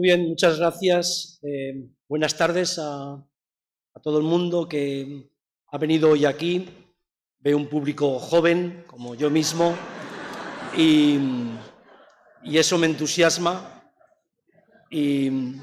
Muy bien, muchas gracias. Eh, buenas tardes a, todo el mundo que ha venido hoy aquí. Veo un público joven, como yo mismo, y, eso me entusiasma. Y,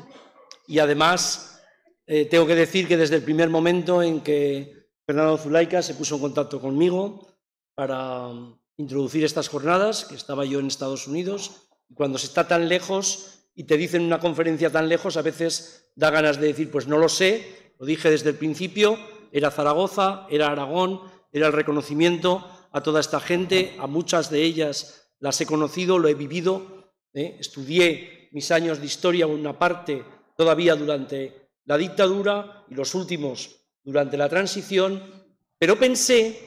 además, eh, tengo que decir que desde el primer momento en que Fernando Zulaika se puso en contacto conmigo para introducir estas jornadas, que estaba yo en Estados Unidos, cuando se está tan lejos, y te dicen una conferencia tan lejos, a veces da ganas de decir, pues no lo sé, lo dije desde el principio, era Zaragoza, era Aragón, era el reconocimiento a toda esta gente, a muchas de ellas las he conocido, lo he vivido, ¿eh? estudié mis años de historia, una parte todavía durante la dictadura y los últimos durante la transición, pero pensé,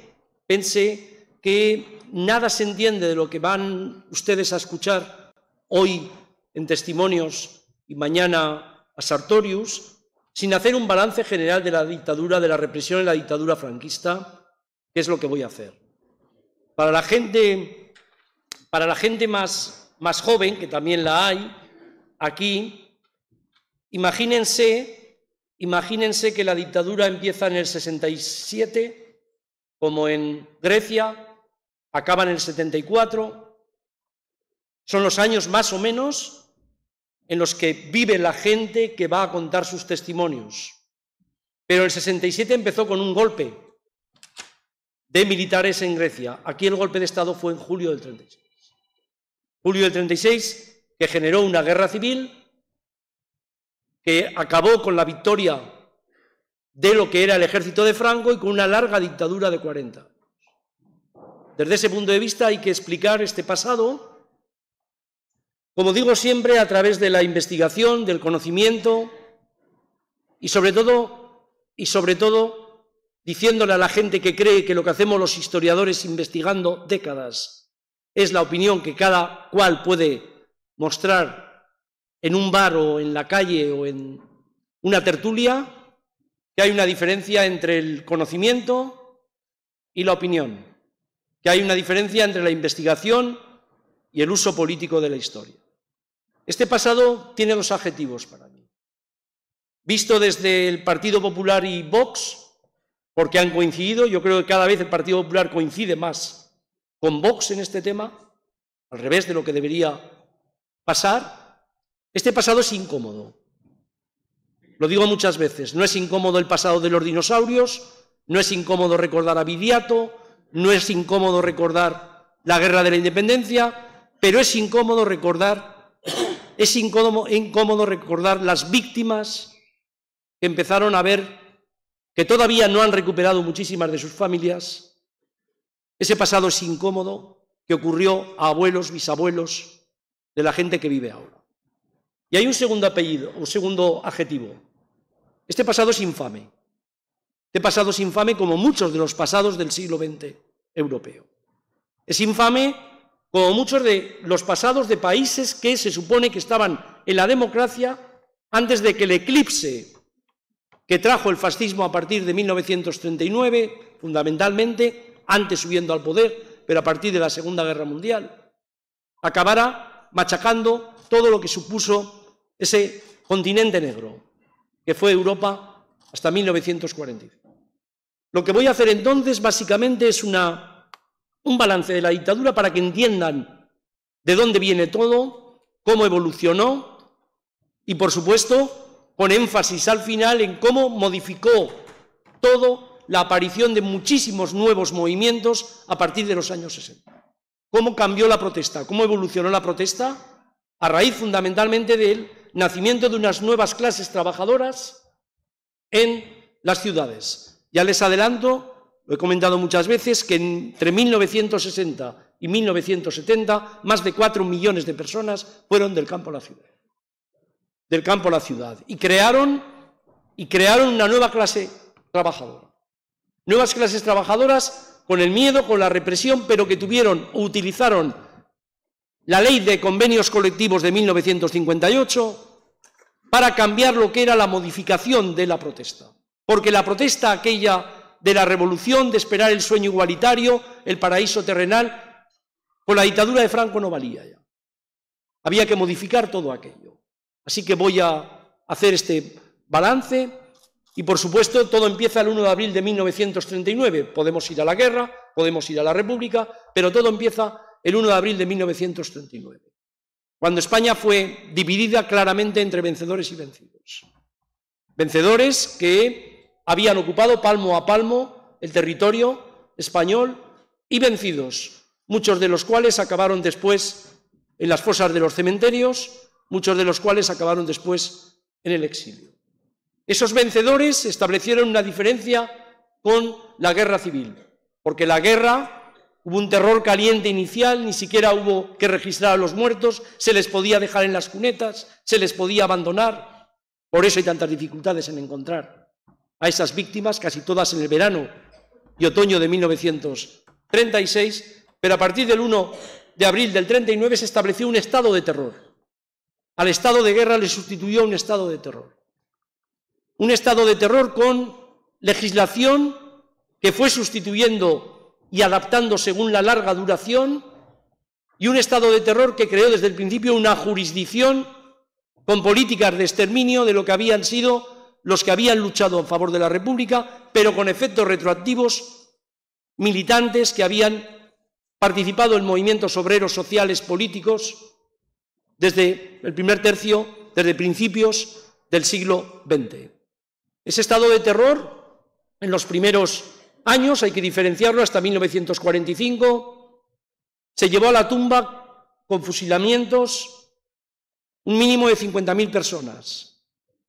pensé que nada se entiende de lo que van ustedes a escuchar hoy en testimonios y mañana a Sartorius, sin hacer un balance general de la dictadura, de la represión en la dictadura franquista, que es lo que voy a hacer. Para la gente, para la gente más, más joven, que también la hay, aquí, imagínense, imagínense que la dictadura empieza en el 67, como en Grecia, acaba en el 74, son los años más o menos en los que vive la gente que va a contar sus testimonios. Pero el 67 empezó con un golpe de militares en Grecia. Aquí el golpe de Estado fue en julio del 36. Julio del 36, que generó una guerra civil, que acabó con la victoria de lo que era el ejército de Franco y con una larga dictadura de 40. Desde ese punto de vista hay que explicar este pasado como digo siempre, a través de la investigación, del conocimiento y sobre todo, y sobre todo, diciéndole a la gente que cree que lo que hacemos los historiadores investigando décadas es la opinión que cada cual puede mostrar en un bar o en la calle o en una tertulia, que hay una diferencia entre el conocimiento y la opinión, que hay una diferencia entre la investigación y el uso político de la historia. Este pasado tiene dos adjetivos para mí. Visto desde el Partido Popular y Vox, porque han coincidido, yo creo que cada vez el Partido Popular coincide más con Vox en este tema, al revés de lo que debería pasar, este pasado es incómodo. Lo digo muchas veces, no es incómodo el pasado de los dinosaurios, no es incómodo recordar a Vidiato, no es incómodo recordar la guerra de la independencia, pero es incómodo recordar es incómodo, recordar las víctimas que empezaron a ver que todavía no han recuperado muchísimas de sus familias. Ese pasado es incómodo que ocurrió a abuelos, bisabuelos de la gente que vive ahora. Y hay un segundo apellido, un segundo adjetivo. Este pasado es infame. Este pasado es infame como muchos de los pasados del siglo XX europeo. Es infame como muchos de los pasados de países que se supone que estaban en la democracia antes de que el eclipse que trajo el fascismo a partir de 1939, fundamentalmente, antes subiendo al poder, pero a partir de la Segunda Guerra Mundial, acabara machacando todo lo que supuso ese continente negro, que fue Europa hasta 1945. Lo que voy a hacer entonces básicamente es una un balance de la dictadura para que entiendan de dónde viene todo, cómo evolucionó y, por supuesto, con énfasis al final en cómo modificó todo la aparición de muchísimos nuevos movimientos a partir de los años 60. ¿Cómo cambió la protesta? ¿Cómo evolucionó la protesta? A raíz fundamentalmente del nacimiento de unas nuevas clases trabajadoras en las ciudades. Ya les adelanto he comentado muchas veces que entre 1960 y 1970 más de 4 millones de personas fueron del campo a la ciudad. Del campo a la ciudad. Y crearon, y crearon una nueva clase trabajadora. Nuevas clases trabajadoras con el miedo, con la represión, pero que tuvieron o utilizaron la ley de convenios colectivos de 1958 para cambiar lo que era la modificación de la protesta. Porque la protesta aquella de la revolución, de esperar el sueño igualitario, el paraíso terrenal, con la dictadura de Franco no valía ya. Había que modificar todo aquello. Así que voy a hacer este balance y, por supuesto, todo empieza el 1 de abril de 1939. Podemos ir a la guerra, podemos ir a la República, pero todo empieza el 1 de abril de 1939, cuando España fue dividida claramente entre vencedores y vencidos. Vencedores que habían ocupado palmo a palmo el territorio español y vencidos, muchos de los cuales acabaron después en las fosas de los cementerios, muchos de los cuales acabaron después en el exilio. Esos vencedores establecieron una diferencia con la guerra civil, porque la guerra hubo un terror caliente inicial, ni siquiera hubo que registrar a los muertos, se les podía dejar en las cunetas, se les podía abandonar, por eso hay tantas dificultades en encontrar a esas víctimas, casi todas en el verano y otoño de 1936, pero a partir del 1 de abril del 39 se estableció un estado de terror. Al estado de guerra le sustituyó un estado de terror. Un estado de terror con legislación que fue sustituyendo y adaptando según la larga duración y un estado de terror que creó desde el principio una jurisdicción con políticas de exterminio de lo que habían sido los que habían luchado a favor de la República, pero con efectos retroactivos, militantes que habían participado en movimientos obreros, sociales, políticos, desde el primer tercio, desde principios del siglo XX. Ese estado de terror, en los primeros años, hay que diferenciarlo, hasta 1945, se llevó a la tumba con fusilamientos un mínimo de 50.000 personas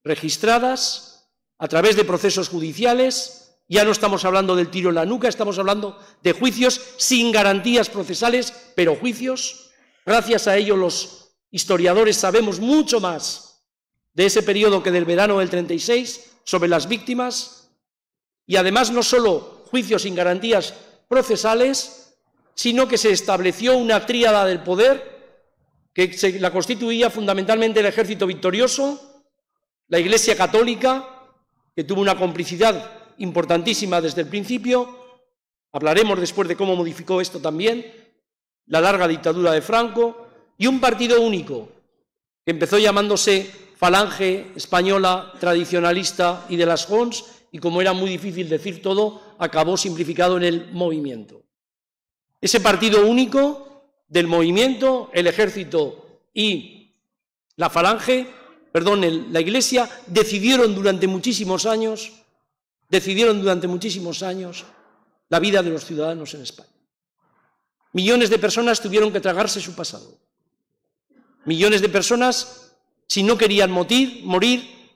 registradas a través de procesos judiciales. Ya no estamos hablando del tiro en la nuca, estamos hablando de juicios sin garantías procesales, pero juicios. Gracias a ello los historiadores sabemos mucho más de ese periodo que del verano del 36 sobre las víctimas. Y además no solo juicios sin garantías procesales, sino que se estableció una tríada del poder que la constituía fundamentalmente el ejército victorioso, la Iglesia Católica, que tuvo una complicidad importantísima desde el principio, hablaremos después de cómo modificó esto también, la larga dictadura de Franco, y un partido único, que empezó llamándose Falange Española Tradicionalista y de las Jons, y como era muy difícil decir todo, acabó simplificado en el movimiento. Ese partido único del movimiento, el ejército y la falange perdón, la Iglesia decidieron durante muchísimos años, decidieron durante muchísimos años la vida de los ciudadanos en España. Millones de personas tuvieron que tragarse su pasado. Millones de personas, si no querían morir,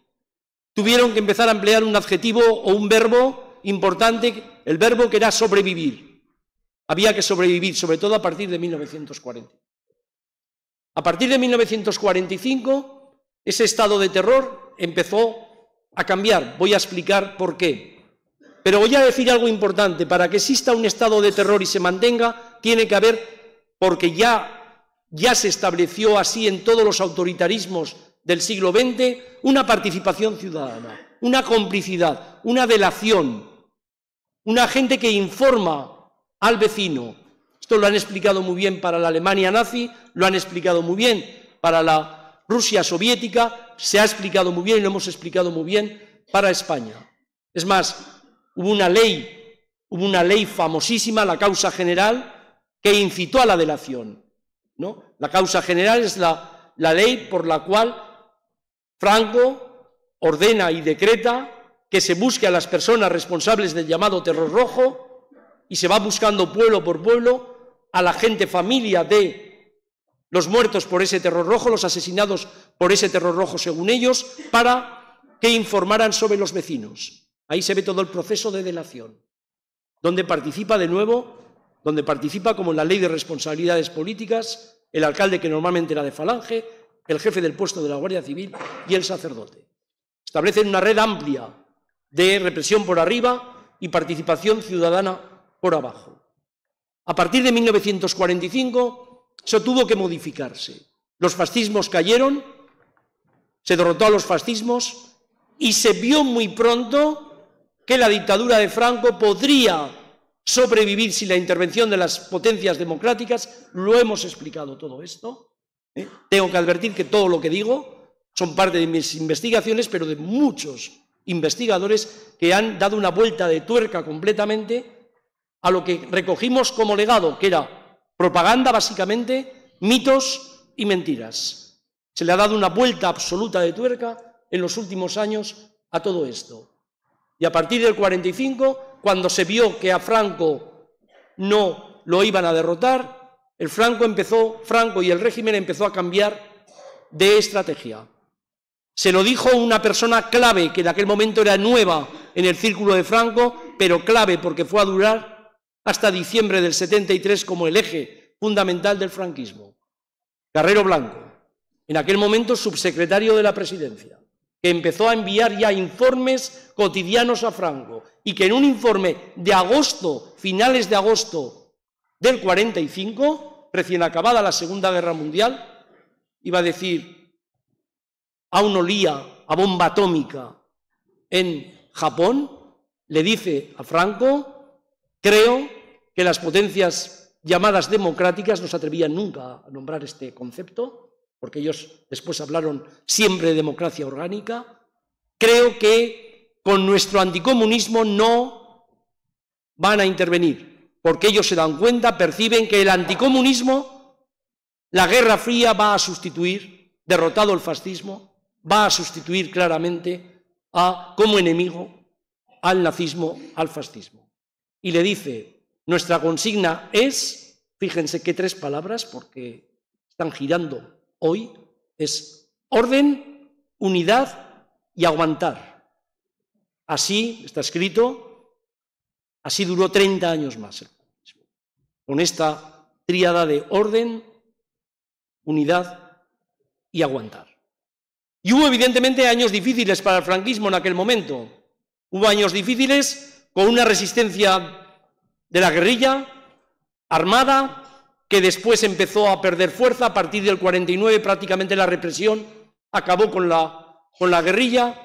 tuvieron que empezar a emplear un adjetivo o un verbo importante, el verbo que era sobrevivir. Había que sobrevivir, sobre todo a partir de 1940. A partir de 1945, ese estado de terror empezó a cambiar. Voy a explicar por qué. Pero voy a decir algo importante. Para que exista un estado de terror y se mantenga, tiene que haber, porque ya, ya se estableció así en todos los autoritarismos del siglo XX, una participación ciudadana, una complicidad, una delación, una gente que informa al vecino. Esto lo han explicado muy bien para la Alemania nazi, lo han explicado muy bien para la Rusia soviética, se ha explicado muy bien y lo hemos explicado muy bien para España. Es más, hubo una ley, hubo una ley famosísima, la causa general, que incitó a la delación. ¿no? La causa general es la, la ley por la cual Franco ordena y decreta que se busque a las personas responsables del llamado terror rojo y se va buscando pueblo por pueblo a la gente familia de los muertos por ese terror rojo, los asesinados por ese terror rojo según ellos, para que informaran sobre los vecinos. Ahí se ve todo el proceso de delación, donde participa de nuevo, donde participa como en la ley de responsabilidades políticas, el alcalde que normalmente era de falange, el jefe del puesto de la Guardia Civil y el sacerdote. Establecen una red amplia de represión por arriba y participación ciudadana por abajo. A partir de 1945 eso tuvo que modificarse. Los fascismos cayeron, se derrotó a los fascismos y se vio muy pronto que la dictadura de Franco podría sobrevivir sin la intervención de las potencias democráticas. Lo hemos explicado todo esto. ¿eh? Tengo que advertir que todo lo que digo son parte de mis investigaciones, pero de muchos investigadores que han dado una vuelta de tuerca completamente a lo que recogimos como legado, que era Propaganda, básicamente, mitos y mentiras. Se le ha dado una vuelta absoluta de tuerca en los últimos años a todo esto. Y a partir del 45, cuando se vio que a Franco no lo iban a derrotar, el Franco empezó, Franco y el régimen empezó a cambiar de estrategia. Se lo dijo una persona clave que en aquel momento era nueva en el círculo de Franco, pero clave porque fue a durar hasta diciembre del 73 como el eje fundamental del franquismo. Carrero Blanco, en aquel momento subsecretario de la presidencia, que empezó a enviar ya informes cotidianos a Franco y que en un informe de agosto, finales de agosto del 45, recién acabada la Segunda Guerra Mundial, iba a decir, aún olía a bomba atómica en Japón, le dice a Franco, creo que las potencias llamadas democráticas no se atrevían nunca a nombrar este concepto, porque ellos después hablaron siempre de democracia orgánica. Creo que con nuestro anticomunismo no van a intervenir, porque ellos se dan cuenta, perciben que el anticomunismo, la Guerra Fría va a sustituir, derrotado el fascismo, va a sustituir claramente a, como enemigo al nazismo, al fascismo. Y le dice nuestra consigna es, fíjense qué tres palabras, porque están girando hoy, es orden, unidad y aguantar. Así está escrito, así duró 30 años más el comunismo, con esta tríada de orden, unidad y aguantar. Y hubo evidentemente años difíciles para el franquismo en aquel momento. Hubo años difíciles con una resistencia de la guerrilla armada, que después empezó a perder fuerza a partir del 49, prácticamente la represión acabó con la, con la guerrilla,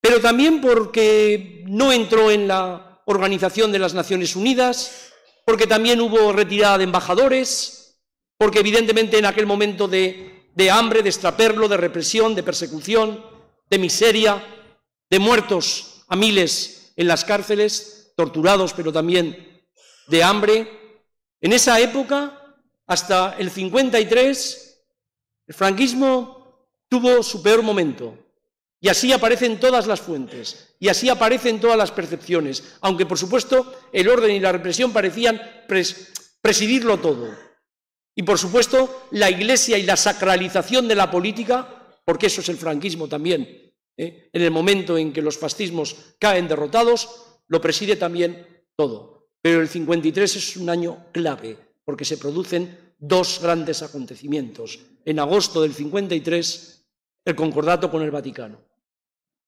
pero también porque no entró en la Organización de las Naciones Unidas, porque también hubo retirada de embajadores, porque evidentemente en aquel momento de, de hambre, de extraperlo, de represión, de persecución, de miseria, de muertos a miles en las cárceles, torturados pero también de hambre. En esa época, hasta el 53, el franquismo tuvo su peor momento. Y así aparecen todas las fuentes, y así aparecen todas las percepciones, aunque por supuesto el orden y la represión parecían presidirlo todo. Y por supuesto la iglesia y la sacralización de la política, porque eso es el franquismo también, ¿eh? en el momento en que los fascismos caen derrotados, lo preside también todo. Pero el 53 es un año clave porque se producen dos grandes acontecimientos. En agosto del 53, el concordato con el Vaticano,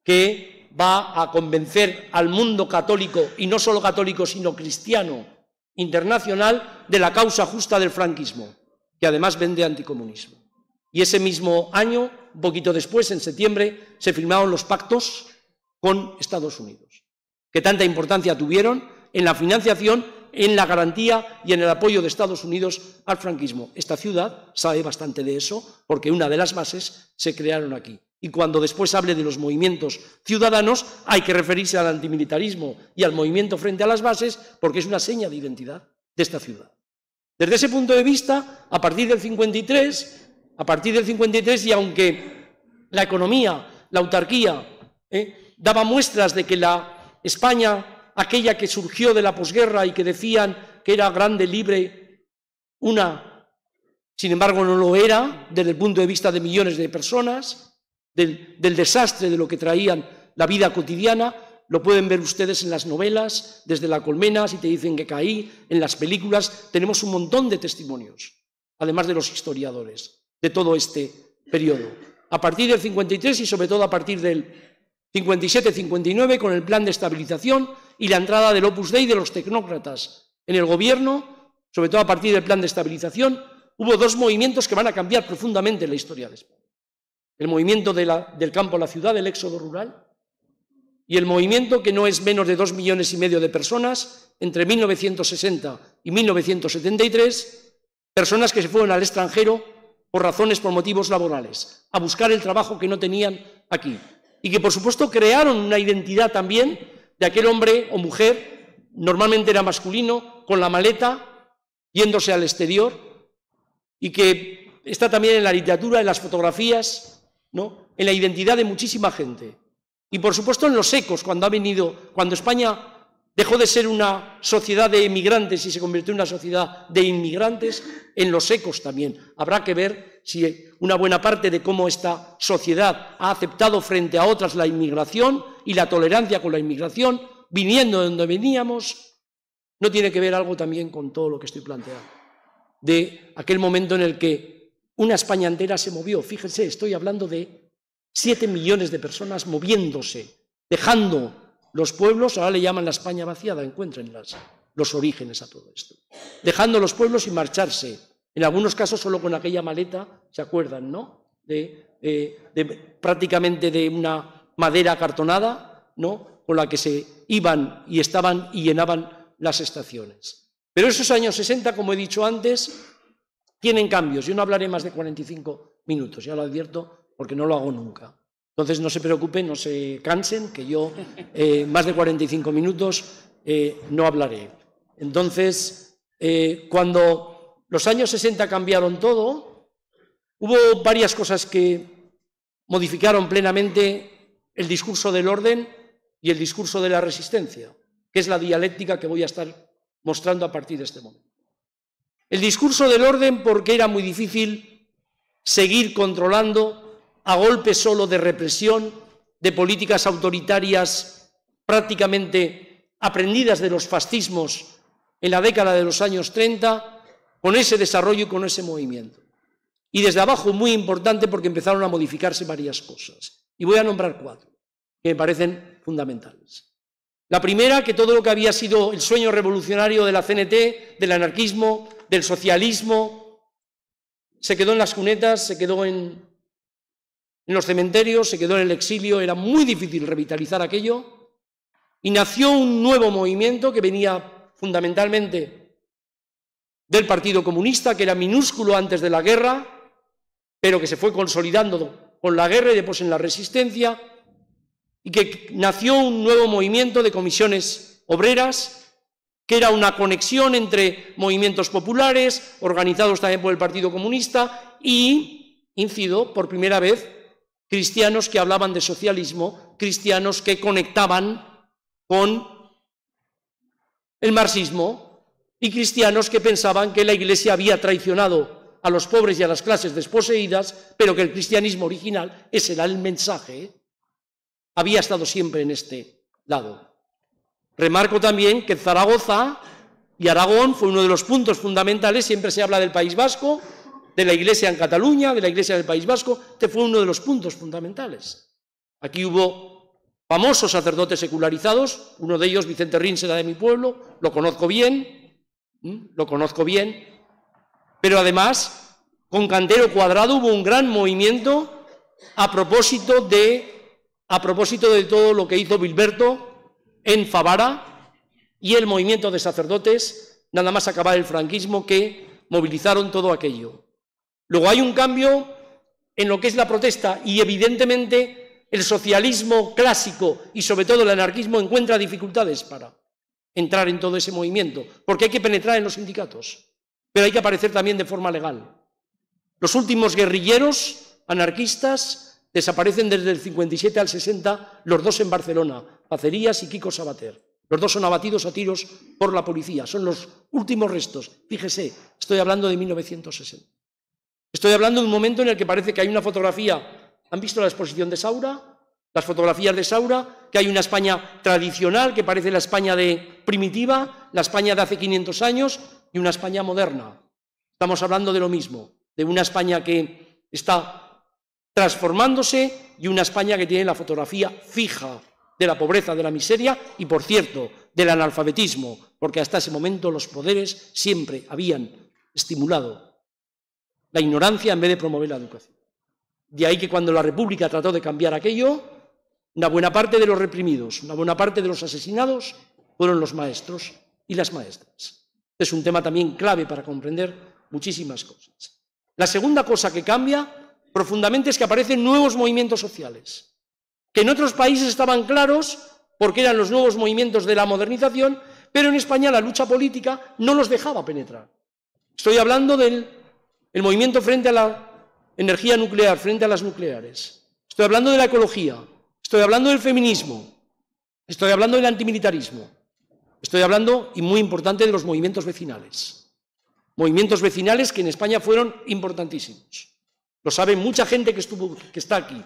que va a convencer al mundo católico, y no solo católico, sino cristiano internacional, de la causa justa del franquismo, que además vende anticomunismo. Y ese mismo año, poquito después, en septiembre, se firmaron los pactos con Estados Unidos, que tanta importancia tuvieron en la financiación, en la garantía y en el apoyo de Estados Unidos al franquismo. Esta ciudad sabe bastante de eso porque una de las bases se crearon aquí. Y cuando después hable de los movimientos ciudadanos, hay que referirse al antimilitarismo y al movimiento frente a las bases porque es una seña de identidad de esta ciudad. Desde ese punto de vista, a partir del 53, a partir del 53 y aunque la economía, la autarquía, eh, daba muestras de que la España aquella que surgió de la posguerra y que decían que era grande, libre, una, sin embargo no lo era desde el punto de vista de millones de personas, del, desastre de lo que traían la vida cotidiana, lo pueden ver ustedes en las novelas, desde la colmena, si te dicen que caí, en las películas, tenemos un montón de testimonios, además de los historiadores, de todo este periodo. A partir del 53 y sobre todo a partir del 57-59 con el plan de estabilización y la entrada del Opus Dei de los tecnócratas en el gobierno, sobre todo a partir del plan de estabilización, hubo dos movimientos que van a cambiar profundamente la historia de España. El movimiento del campo a la ciudad, el éxodo rural, y el movimiento que no es menos de dos millones y medio de personas entre 1960 y 1973, personas que se fueron al extranjero por razones, por motivos laborales, a buscar el trabajo que no tenían aquí y que por supuesto crearon una identidad también de aquel hombre o mujer, normalmente era masculino, con la maleta, yéndose al exterior, y que está también en la literatura, en las fotografías, ¿no? en la identidad de muchísima gente. Y por supuesto en los ecos, cuando ha venido, cuando España Dejó de ser una sociedad de emigrantes y se convirtió en una sociedad de inmigrantes en los ecos también. Habrá que ver si una buena parte de cómo esta sociedad ha aceptado frente a otras la inmigración y la tolerancia con la inmigración, viniendo de donde veníamos, no tiene que ver algo también con todo lo que estoy planteando. De aquel momento en el que una España entera se movió. Fíjense, estoy hablando de siete millones de personas moviéndose, dejando los pueblos, ahora le llaman la España vaciada, encuentren los orígenes a todo esto. Dejando los pueblos y marcharse. En algunos casos solo con aquella maleta, ¿se acuerdan, no? De, eh, prácticamente de una madera acartonada, ¿no? Con la que se iban y estaban y llenaban las estaciones. Pero esos años 60, como he dicho antes, tienen cambios. Yo no hablaré más de 45 minutos, ya lo advierto, porque no lo hago nunca. Entonces no se preocupen, no se cansen, que yo eh, más de 45 minutos eh, no hablaré. Entonces, eh, cuando los años 60 cambiaron todo, hubo varias cosas que modificaron plenamente el discurso del orden y el discurso de la resistencia, que es la dialéctica que voy a estar mostrando a partir de este momento. El discurso del orden porque era muy difícil seguir controlando a golpe solo de represión, de políticas autoritarias prácticamente aprendidas de los fascismos en la década de los años 30, con ese desarrollo y con ese movimiento. Y desde abajo, muy importante, porque empezaron a modificarse varias cosas. Y voy a nombrar cuatro, que me parecen fundamentales. La primera, que todo lo que había sido el sueño revolucionario de la CNT, del anarquismo, del socialismo, se quedó en las cunetas, se quedó en en los cementerios, se quedó en el exilio, era muy difícil revitalizar aquello, y nació un nuevo movimiento que venía fundamentalmente del Partido Comunista, que era minúsculo antes de la guerra, pero que se fue consolidando con la guerra y después en la resistencia, y que nació un nuevo movimiento de comisiones obreras, que era una conexión entre movimientos populares, organizados también por el Partido Comunista, y, incido, por primera vez, cristianos que hablaban de socialismo, cristianos que conectaban con el marxismo y cristianos que pensaban que la Iglesia había traicionado a los pobres y a las clases desposeídas, pero que el cristianismo original, ese era el mensaje, había estado siempre en este lado. Remarco también que Zaragoza y Aragón fue uno de los puntos fundamentales, siempre se habla del País Vasco, de la Iglesia en Cataluña, de la Iglesia del País Vasco, este fue uno de los puntos fundamentales. Aquí hubo famosos sacerdotes secularizados, uno de ellos, Vicente Rins, de mi pueblo, lo conozco bien, lo conozco bien, pero además, con Cantero Cuadrado hubo un gran movimiento a propósito de, a propósito de todo lo que hizo Bilberto en Favara y el movimiento de sacerdotes, nada más acabar el franquismo, que movilizaron todo aquello. Luego hay un cambio en lo que es la protesta y evidentemente el socialismo clásico y sobre todo el anarquismo encuentra dificultades para entrar en todo ese movimiento, porque hay que penetrar en los sindicatos, pero hay que aparecer también de forma legal. Los últimos guerrilleros anarquistas desaparecen desde el 57 al 60, los dos en Barcelona, Pacerías y Kiko Sabater. Los dos son abatidos a tiros por la policía, son los últimos restos. Fíjese, estoy hablando de 1960. Estoy hablando de un momento en el que parece que hay una fotografía. ¿Han visto la exposición de Saura? Las fotografías de Saura, que hay una España tradicional que parece la España de primitiva, la España de hace 500 años y una España moderna. Estamos hablando de lo mismo, de una España que está transformándose y una España que tiene la fotografía fija de la pobreza, de la miseria y, por cierto, del analfabetismo, porque hasta ese momento los poderes siempre habían estimulado la ignorancia en vez de promover la educación. De ahí que cuando la República trató de cambiar aquello, una buena parte de los reprimidos, una buena parte de los asesinados fueron los maestros y las maestras. Es un tema también clave para comprender muchísimas cosas. La segunda cosa que cambia profundamente es que aparecen nuevos movimientos sociales, que en otros países estaban claros porque eran los nuevos movimientos de la modernización, pero en España la lucha política no los dejaba penetrar. Estoy hablando del el movimiento frente a la energía nuclear, frente a las nucleares. Estoy hablando de la ecología. Estoy hablando del feminismo. Estoy hablando del antimilitarismo. Estoy hablando, y muy importante, de los movimientos vecinales. Movimientos vecinales que en España fueron importantísimos. Lo sabe mucha gente que, estuvo, que está aquí,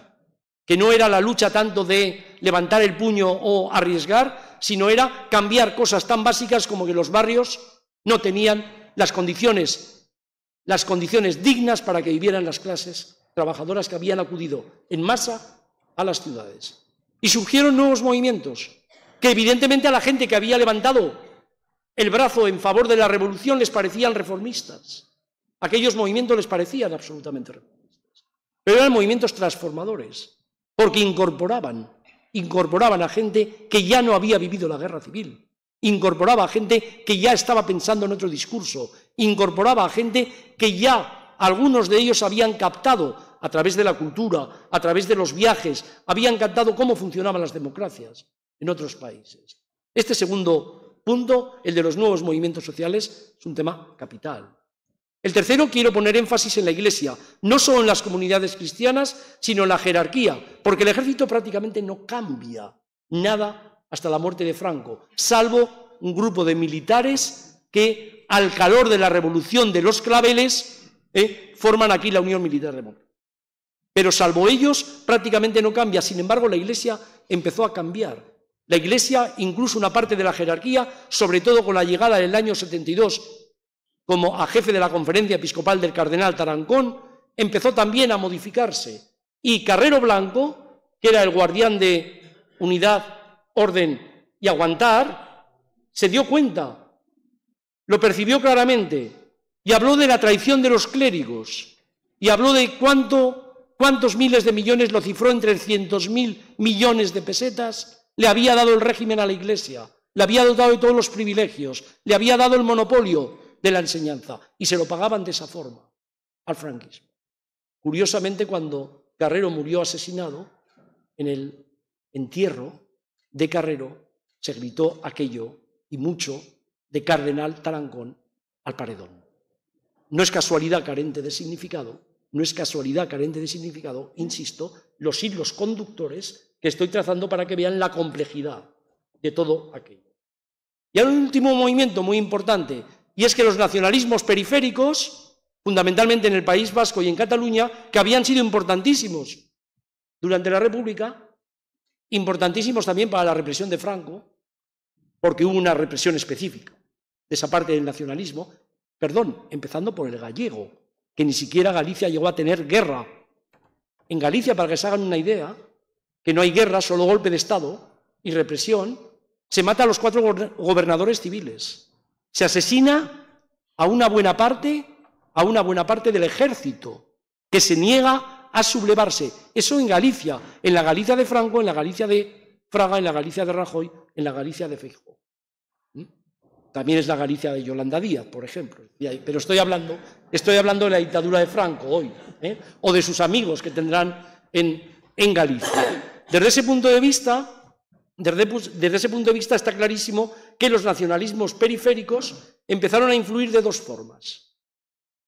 que no era la lucha tanto de levantar el puño o arriesgar, sino era cambiar cosas tan básicas como que los barrios no tenían las condiciones las condiciones dignas para que vivieran las clases trabajadoras que habían acudido en masa a las ciudades. Y surgieron nuevos movimientos que evidentemente a la gente que había levantado el brazo en favor de la revolución les parecían reformistas. Aquellos movimientos les parecían absolutamente reformistas. Pero eran movimientos transformadores, porque incorporaban, incorporaban a gente que ya no había vivido la guerra civil, incorporaba a gente que ya estaba pensando en otro discurso, incorporaba a gente que ya algunos de ellos habían captado a través de la cultura, a través de los viajes, habían captado cómo funcionaban las democracias en otros países. Este segundo punto, el de los nuevos movimientos sociales, es un tema capital. El tercero, quiero poner énfasis en la Iglesia, no solo en las comunidades cristianas, sino en la jerarquía, porque el ejército prácticamente no cambia nada hasta la muerte de Franco, salvo un grupo de militares que al calor de la revolución de los claveles eh, forman aquí la Unión Militar de Mónica. Pero salvo ellos prácticamente no cambia. Sin embargo, la Iglesia empezó a cambiar. La Iglesia, incluso una parte de la jerarquía, sobre todo con la llegada del año 72 como a jefe de la conferencia episcopal del cardenal Tarancón, empezó también a modificarse. Y Carrero Blanco, que era el guardián de unidad orden y aguantar, se dio cuenta, lo percibió claramente y habló de la traición de los clérigos y habló de cuántos miles de millones, lo cifró en mil millones de pesetas, le había dado el régimen a la Iglesia, le había dotado de todos los privilegios, le había dado el monopolio de la enseñanza y se lo pagaban de esa forma al franquismo. Curiosamente, cuando Carrero murió asesinado en el entierro, de Carrero se gritó aquello y mucho de Cardenal Tarancón al paredón. No es casualidad carente de significado, no es casualidad carente de significado, insisto, los hilos conductores que estoy trazando para que vean la complejidad de todo aquello. Y hay un último movimiento muy importante, y es que los nacionalismos periféricos, fundamentalmente en el País Vasco y en Cataluña, que habían sido importantísimos durante la República, importantísimos también para la represión de Franco, porque hubo una represión específica de esa parte del nacionalismo, perdón, empezando por el gallego, que ni siquiera Galicia llegó a tener guerra. En Galicia, para que se hagan una idea, que no hay guerra, solo golpe de Estado y represión, se mata a los cuatro gobernadores civiles, se asesina a una buena parte, a una buena parte del ejército, que se niega a sublevarse. Eso en Galicia, en la Galicia de Franco, en la Galicia de Fraga, en la Galicia de Rajoy, en la Galicia de Feijóo. ¿Mm? También es la Galicia de Yolanda Díaz, por ejemplo. Pero estoy hablando, estoy hablando de la dictadura de Franco hoy, ¿eh? o de sus amigos que tendrán en, Galicia. Desde ese punto de vista, pues, desde, ese punto de vista está clarísimo que los nacionalismos periféricos empezaron a influir de dos formas.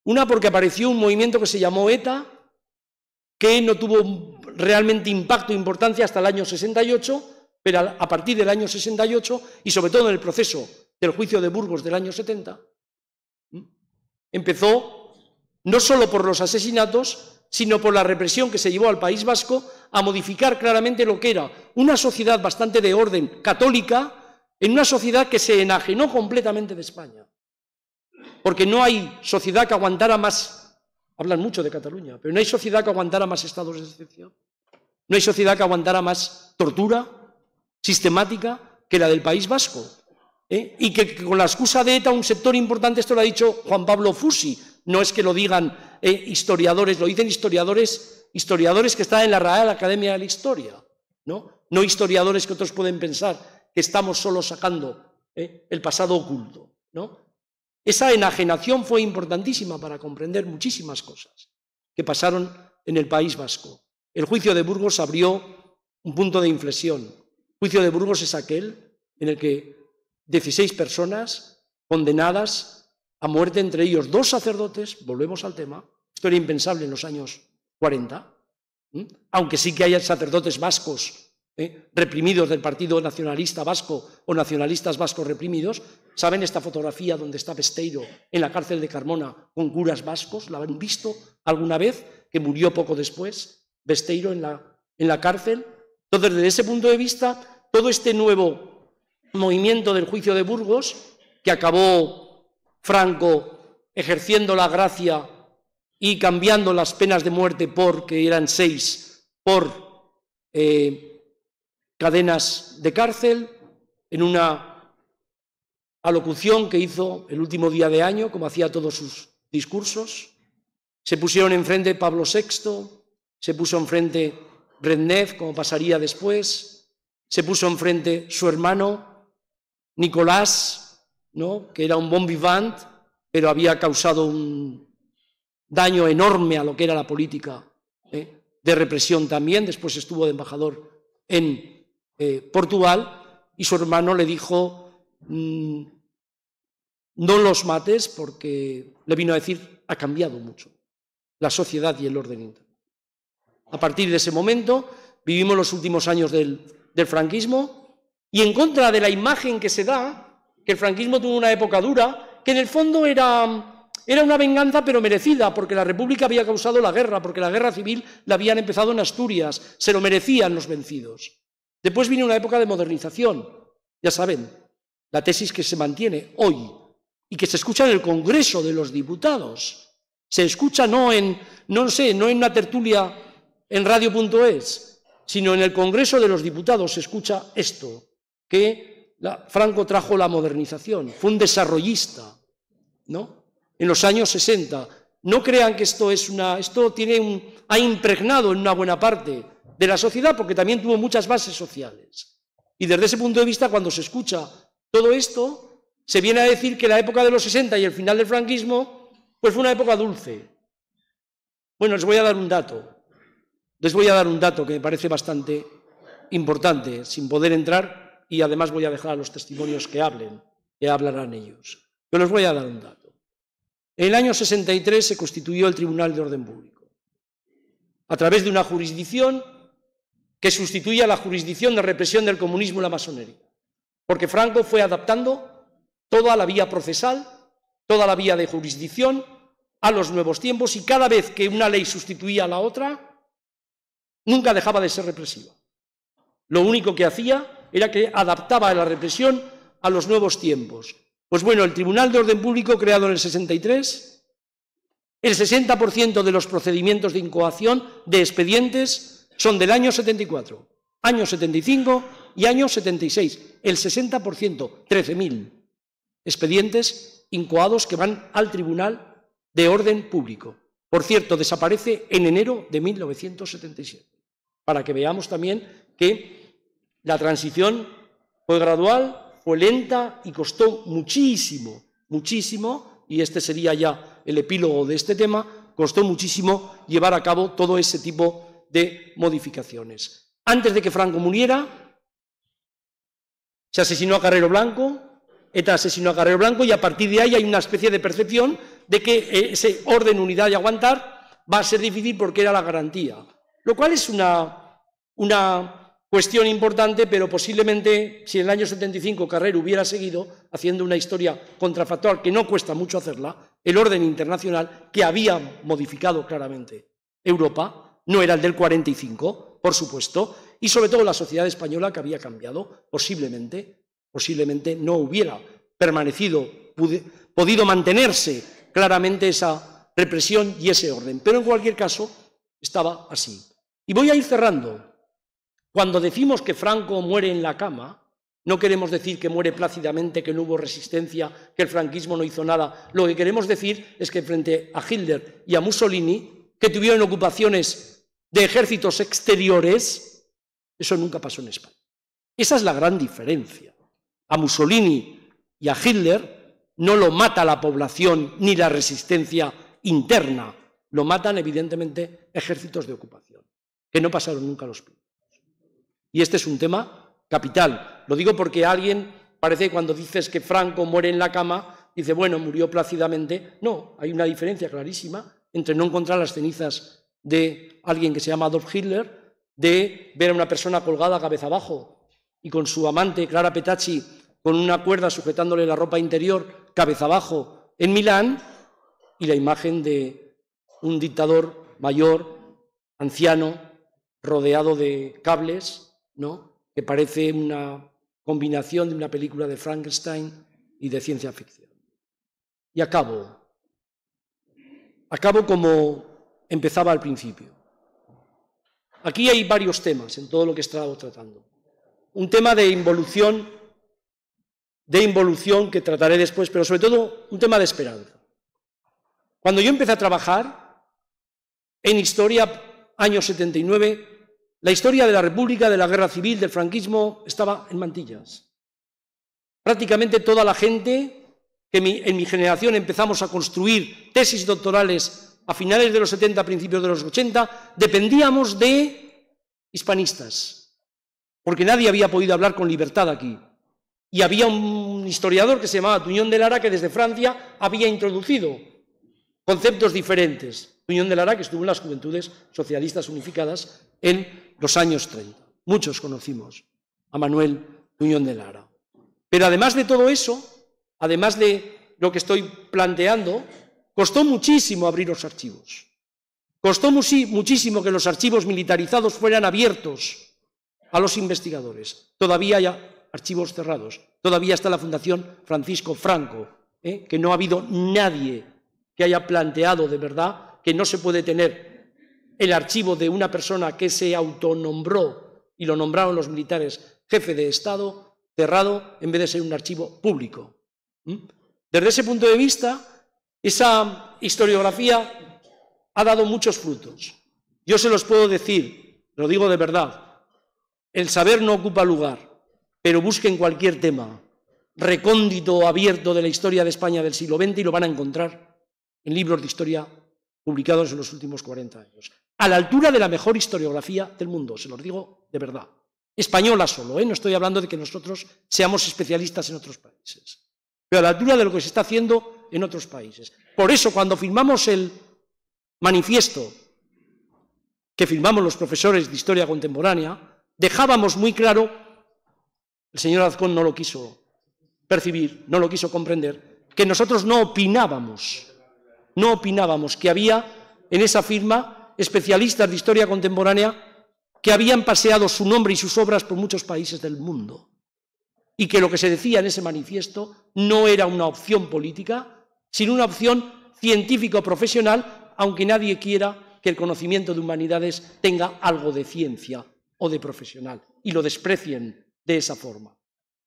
Una porque apareció un movimiento que se llamó ETA que no tuvo realmente impacto e importancia hasta el año 68, pero a partir del año 68 y sobre todo en el proceso del juicio de Burgos del año 70, empezó no solo por los asesinatos, sino por la represión que se llevó al País Vasco a modificar claramente lo que era una sociedad bastante de orden católica en una sociedad que se enajenó completamente de España. Porque no hay sociedad que aguantara más Hablan mucho de Cataluña, pero no hay sociedad que aguantara más estados de excepción. No hay sociedad que aguantara más tortura sistemática que la del País Vasco. ¿eh? Y que, con la excusa de ETA un sector importante, esto lo ha dicho Juan Pablo Fusi, no es que lo digan ¿eh? historiadores, lo dicen historiadores, historiadores que están en la Real Academia de la Historia, ¿no? No historiadores que otros pueden pensar que estamos solo sacando ¿eh? el pasado oculto, ¿no? Esa enajenación fue importantísima para comprender muchísimas cosas que pasaron en el País Vasco. El juicio de Burgos abrió un punto de inflexión. El juicio de Burgos es aquel en el que 16 personas condenadas a muerte, entre ellos dos sacerdotes, volvemos al tema, esto era impensable en los años 40, aunque sí que haya sacerdotes vascos ¿eh? reprimidos del Partido Nacionalista Vasco o nacionalistas vascos reprimidos, ¿Saben esta fotografía donde está Besteiro en la cárcel de Carmona con curas vascos? ¿La han visto alguna vez? Que murió poco después, Besteiro en la, en la cárcel. Entonces, desde ese punto de vista, todo este nuevo movimiento del juicio de Burgos, que acabó Franco ejerciendo la gracia y cambiando las penas de muerte porque que eran seis, por eh, cadenas de cárcel, en una alocución que hizo el último día de año, como hacía todos sus discursos. Se pusieron enfrente Pablo VI, se puso enfrente Rednev, como pasaría después, se puso enfrente su hermano Nicolás, ¿no? que era un bon vivant, pero había causado un daño enorme a lo que era la política ¿eh? de represión también, después estuvo de embajador en eh, Portugal, y su hermano le dijo, mm, no los mates porque, le vino a decir, ha cambiado mucho la sociedad y el orden interno. A partir de ese momento vivimos los últimos años del, franquismo y en contra de la imagen que se da, que el franquismo tuvo una época dura, que en el fondo era, era una venganza pero merecida, porque la República había causado la guerra, porque la guerra civil la habían empezado en Asturias, se lo merecían los vencidos. Después vino una época de modernización, ya saben, la tesis que se mantiene hoy y que se escucha en el Congreso de los Diputados. Se escucha no en, no sé, no en una tertulia en radio.es, sino en el Congreso de los Diputados se escucha esto, que Franco trajo la modernización, fue un desarrollista, ¿no? En los años 60. No crean que esto es una, esto tiene un, ha impregnado en una buena parte de la sociedad porque también tuvo muchas bases sociales. Y desde ese punto de vista, cuando se escucha todo esto, se viene a decir que la época de los 60 y el final del franquismo, pues fue una época dulce. Bueno, les voy a dar un dato. Les voy a dar un dato que me parece bastante importante, sin poder entrar, y además voy a dejar a los testimonios que hablen, que hablarán ellos. Pero les voy a dar un dato. En el año 63 se constituyó el Tribunal de Orden Público, a través de una jurisdicción que sustituye a la jurisdicción de represión del comunismo y la masonería, porque Franco fue adaptando toda la vía procesal, toda la vía de jurisdicción a los nuevos tiempos y cada vez que una ley sustituía a la otra, nunca dejaba de ser represiva. Lo único que hacía era que adaptaba la represión a los nuevos tiempos. Pues bueno, el Tribunal de Orden Público creado en el 63, el 60% de los procedimientos de incoación de expedientes son del año 74, año 75 y año 76, el 60%, 13.000 expedientes incoados que van al Tribunal de Orden Público. Por cierto, desaparece en enero de 1977, para que veamos también que la transición fue gradual, fue lenta y costó muchísimo, muchísimo, y este sería ya el epílogo de este tema, costó muchísimo llevar a cabo todo ese tipo de modificaciones. Antes de que Franco muriera, se asesinó a Carrero Blanco, ETA asesinó a Carrero Blanco y a partir de ahí hay una especie de percepción de que eh, ese orden, unidad y aguantar va a ser difícil porque era la garantía. Lo cual es una, una cuestión importante, pero posiblemente si en el año 75 Carrero hubiera seguido haciendo una historia contrafactual, que no cuesta mucho hacerla, el orden internacional que había modificado claramente Europa no era el del 45, por supuesto, y sobre todo la sociedad española que había cambiado posiblemente posiblemente no hubiera permanecido, podido mantenerse claramente esa represión y ese orden. Pero en cualquier caso, estaba así. Y voy a ir cerrando. Cuando decimos que Franco muere en la cama, no queremos decir que muere plácidamente, que no hubo resistencia, que el franquismo no hizo nada. Lo que queremos decir es que frente a Hitler y a Mussolini, que tuvieron ocupaciones de ejércitos exteriores, eso nunca pasó en España. Esa es la gran diferencia a Mussolini y a Hitler no lo mata la población ni la resistencia interna, lo matan evidentemente ejércitos de ocupación, que no pasaron nunca los pies. Y este es un tema capital. Lo digo porque alguien parece cuando dices que Franco muere en la cama, dice, bueno, murió plácidamente. No, hay una diferencia clarísima entre no encontrar las cenizas de alguien que se llama Adolf Hitler, de ver a una persona colgada cabeza abajo y con su amante Clara Petacci con una cuerda sujetándole la ropa interior, cabeza abajo, en Milán, y la imagen de un dictador mayor, anciano, rodeado de cables, ¿no? que parece una combinación de una película de Frankenstein y de ciencia ficción. Y acabo. Acabo como empezaba al principio. Aquí hay varios temas en todo lo que he estado tratando un tema de involución, de involución que trataré después, pero sobre todo un tema de esperanza. Cuando yo empecé a trabajar en historia, año 79, la historia de la República, de la Guerra Civil, del franquismo, estaba en mantillas. Prácticamente toda la gente que en mi generación empezamos a construir tesis doctorales a finales de los 70, principios de los 80, dependíamos de hispanistas, porque nadie había podido hablar con libertad aquí. Y había un historiador que se llamaba Tuñón de Lara que desde Francia había introducido conceptos diferentes. Tuñón de Lara que estuvo en las Juventudes Socialistas Unificadas en los años 30. Muchos conocimos a Manuel Tuñón de Lara. Pero además de todo eso, además de lo que estoy planteando, costó muchísimo abrir los archivos. Costó muchísimo que los archivos militarizados fueran abiertos a los investigadores. Todavía hay archivos cerrados, todavía está la Fundación Francisco Franco, ¿eh? que no ha habido nadie que haya planteado de verdad que no se puede tener el archivo de una persona que se autonombró y lo nombraron los militares jefe de Estado cerrado en vez de ser un archivo público. Desde ese punto de vista, esa historiografía ha dado muchos frutos. Yo se los puedo decir, lo digo de verdad, el saber no ocupa lugar, pero busquen cualquier tema recóndito, o abierto de la historia de España del siglo XX y lo van a encontrar en libros de historia publicados en los últimos 40 años. A la altura de la mejor historiografía del mundo, se los digo de verdad. Española solo, ¿eh? no estoy hablando de que nosotros seamos especialistas en otros países, pero a la altura de lo que se está haciendo en otros países. Por eso, cuando firmamos el manifiesto que firmamos los profesores de historia contemporánea, dejábamos muy claro, el señor Azcón no lo quiso percibir, no lo quiso comprender, que nosotros no opinábamos, no opinábamos que había en esa firma especialistas de historia contemporánea que habían paseado su nombre y sus obras por muchos países del mundo y que lo que se decía en ese manifiesto no era una opción política, sino una opción científico-profesional, aunque nadie quiera que el conocimiento de humanidades tenga algo de ciencia o de profesional y lo desprecien de esa forma.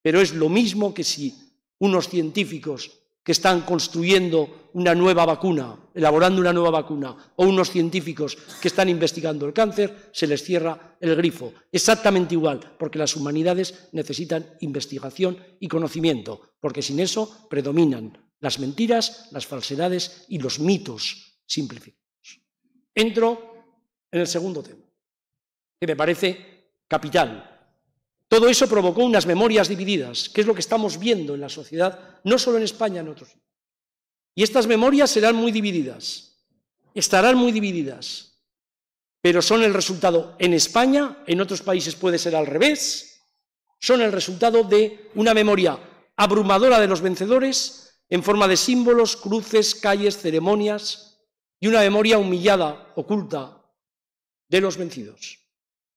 Pero es lo mismo que si unos científicos que están construyendo una nueva vacuna, elaborando una nueva vacuna, o unos científicos que están investigando el cáncer, se les cierra el grifo. Exactamente igual, porque las humanidades necesitan investigación y conocimiento, porque sin eso predominan las mentiras, las falsedades y los mitos simplificados. Entro en el segundo tema que me parece capital. Todo eso provocó unas memorias divididas, que es lo que estamos viendo en la sociedad, no solo en España, en otros. Y estas memorias serán muy divididas, estarán muy divididas, pero son el resultado en España, en otros países puede ser al revés, son el resultado de una memoria abrumadora de los vencedores en forma de símbolos, cruces, calles, ceremonias y una memoria humillada, oculta, de los vencidos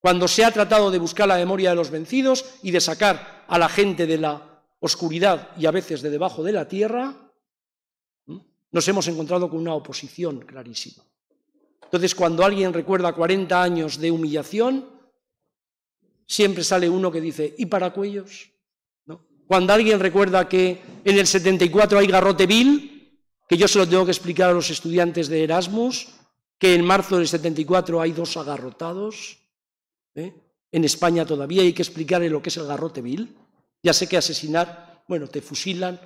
cuando se ha tratado de buscar la memoria de los vencidos y de sacar a la gente de la oscuridad y a veces de debajo de la tierra, nos hemos encontrado con una oposición clarísima. Entonces, cuando alguien recuerda 40 años de humillación, siempre sale uno que dice, ¿y para cuellos? Cuando alguien recuerda que en el 74 hay garrote vil, que yo se lo tengo que explicar a los estudiantes de Erasmus, que en marzo del 74 hay dos agarrotados, ¿Eh? En España todavía hay que explicarle lo que es el garrote vil. Ya sé que asesinar, bueno, te fusilan,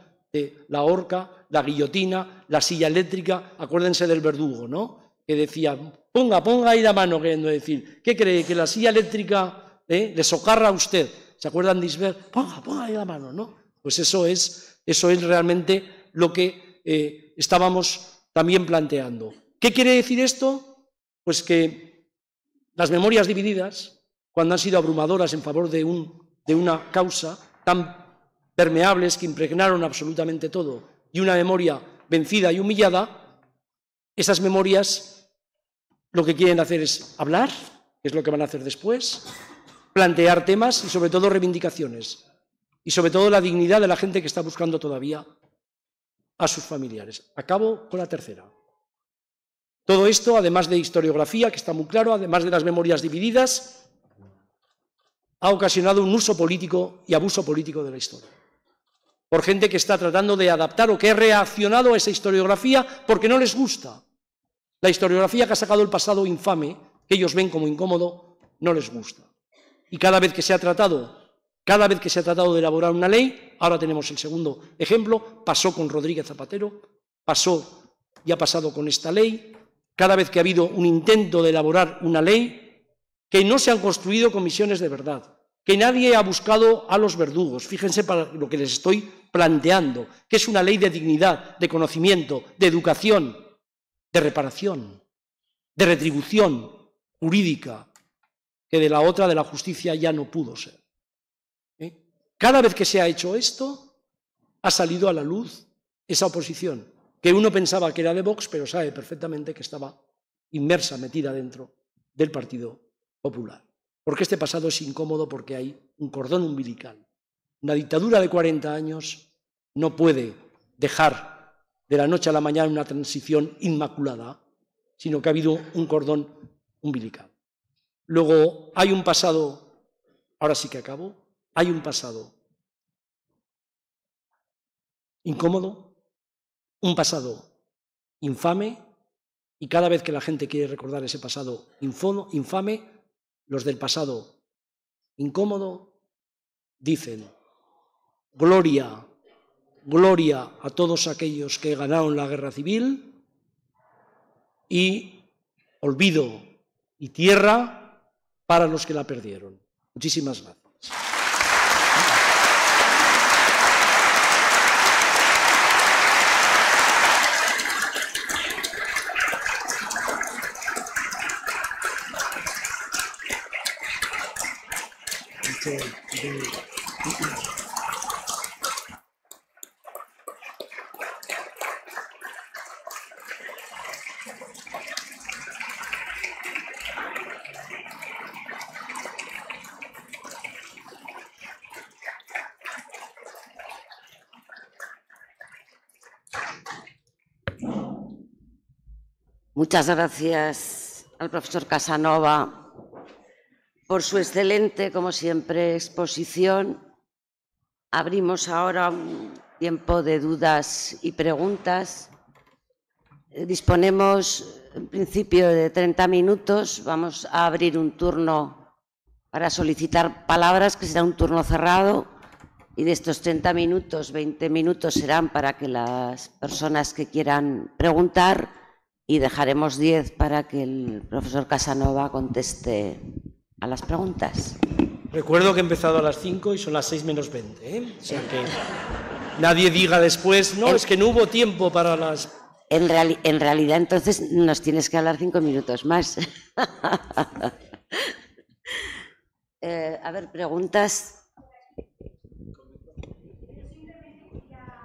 la horca, la guillotina, la silla eléctrica, acuérdense del verdugo, ¿no? Que decía, ponga, ponga ahí la mano, queriendo decir, ¿qué cree? ¿Que la silla eléctrica eh, le socarra a usted? ¿Se acuerdan de Isbert? Ponga, ponga ahí la mano, ¿no? Pues eso es, eso es realmente lo que eh, estábamos también planteando. ¿Qué quiere decir esto? Pues que las memorias divididas, cuando han sido abrumadoras en favor de, una causa, tan permeables que impregnaron absolutamente todo, y una memoria vencida y humillada, esas memorias lo que quieren hacer es hablar, que es lo que van a hacer después, plantear temas y sobre todo reivindicaciones, y sobre todo la dignidad de la gente que está buscando todavía a sus familiares. Acabo con la tercera. Todo esto, además de historiografía, que está muy claro, además de las memorias divididas, ha ocasionado un uso político y abuso político de la historia. Por gente que está tratando de adaptar o que ha reaccionado a esa historiografía porque no les gusta. La historiografía que ha sacado el pasado infame, que ellos ven como incómodo, no les gusta. Y cada vez que se ha tratado, cada vez que se ha tratado de elaborar una ley, ahora tenemos el segundo ejemplo, pasó con Rodríguez Zapatero, pasó y ha pasado con esta ley. Cada vez que ha habido un intento de elaborar una ley, que no se han construido comisiones de verdad, que nadie ha buscado a los verdugos. Fíjense para lo que les estoy planteando, que es una ley de dignidad, de conocimiento, de educación, de reparación, de retribución jurídica, que de la otra, de la justicia, ya no pudo ser. ¿Eh? Cada vez que se ha hecho esto, ha salido a la luz esa oposición, que uno pensaba que era de Vox, pero sabe perfectamente que estaba inmersa, metida dentro del Partido popular. Porque este pasado es incómodo porque hay un cordón umbilical. Una dictadura de 40 años no puede dejar de la noche a la mañana una transición inmaculada, sino que ha habido un cordón umbilical. Luego hay un pasado, ahora sí que acabo, hay un pasado incómodo, un pasado infame, y cada vez que la gente quiere recordar ese pasado infame, los del pasado incómodo, dicen, gloria, gloria a todos aquellos que ganaron la guerra civil y olvido y tierra para los que la perdieron. Muchísimas gracias. Muchas gracias al profesor Casanova por su excelente, como siempre, exposición. Abrimos ahora un tiempo de dudas y preguntas. Eh, disponemos, en principio, de 30 minutos. Vamos a abrir un turno para solicitar palabras, que será un turno cerrado. Y de estos 30 minutos, 20 minutos serán para que las personas que quieran preguntar y dejaremos 10 para que el profesor Casanova conteste a las preguntas. Recuerdo que he empezado a las 5 y son las 6 menos 20. ¿eh? O sea que nadie diga después, no, es que no hubo tiempo para las... En, en realidad entonces nos tienes que hablar cinco minutos más. Eh, a ver, preguntas.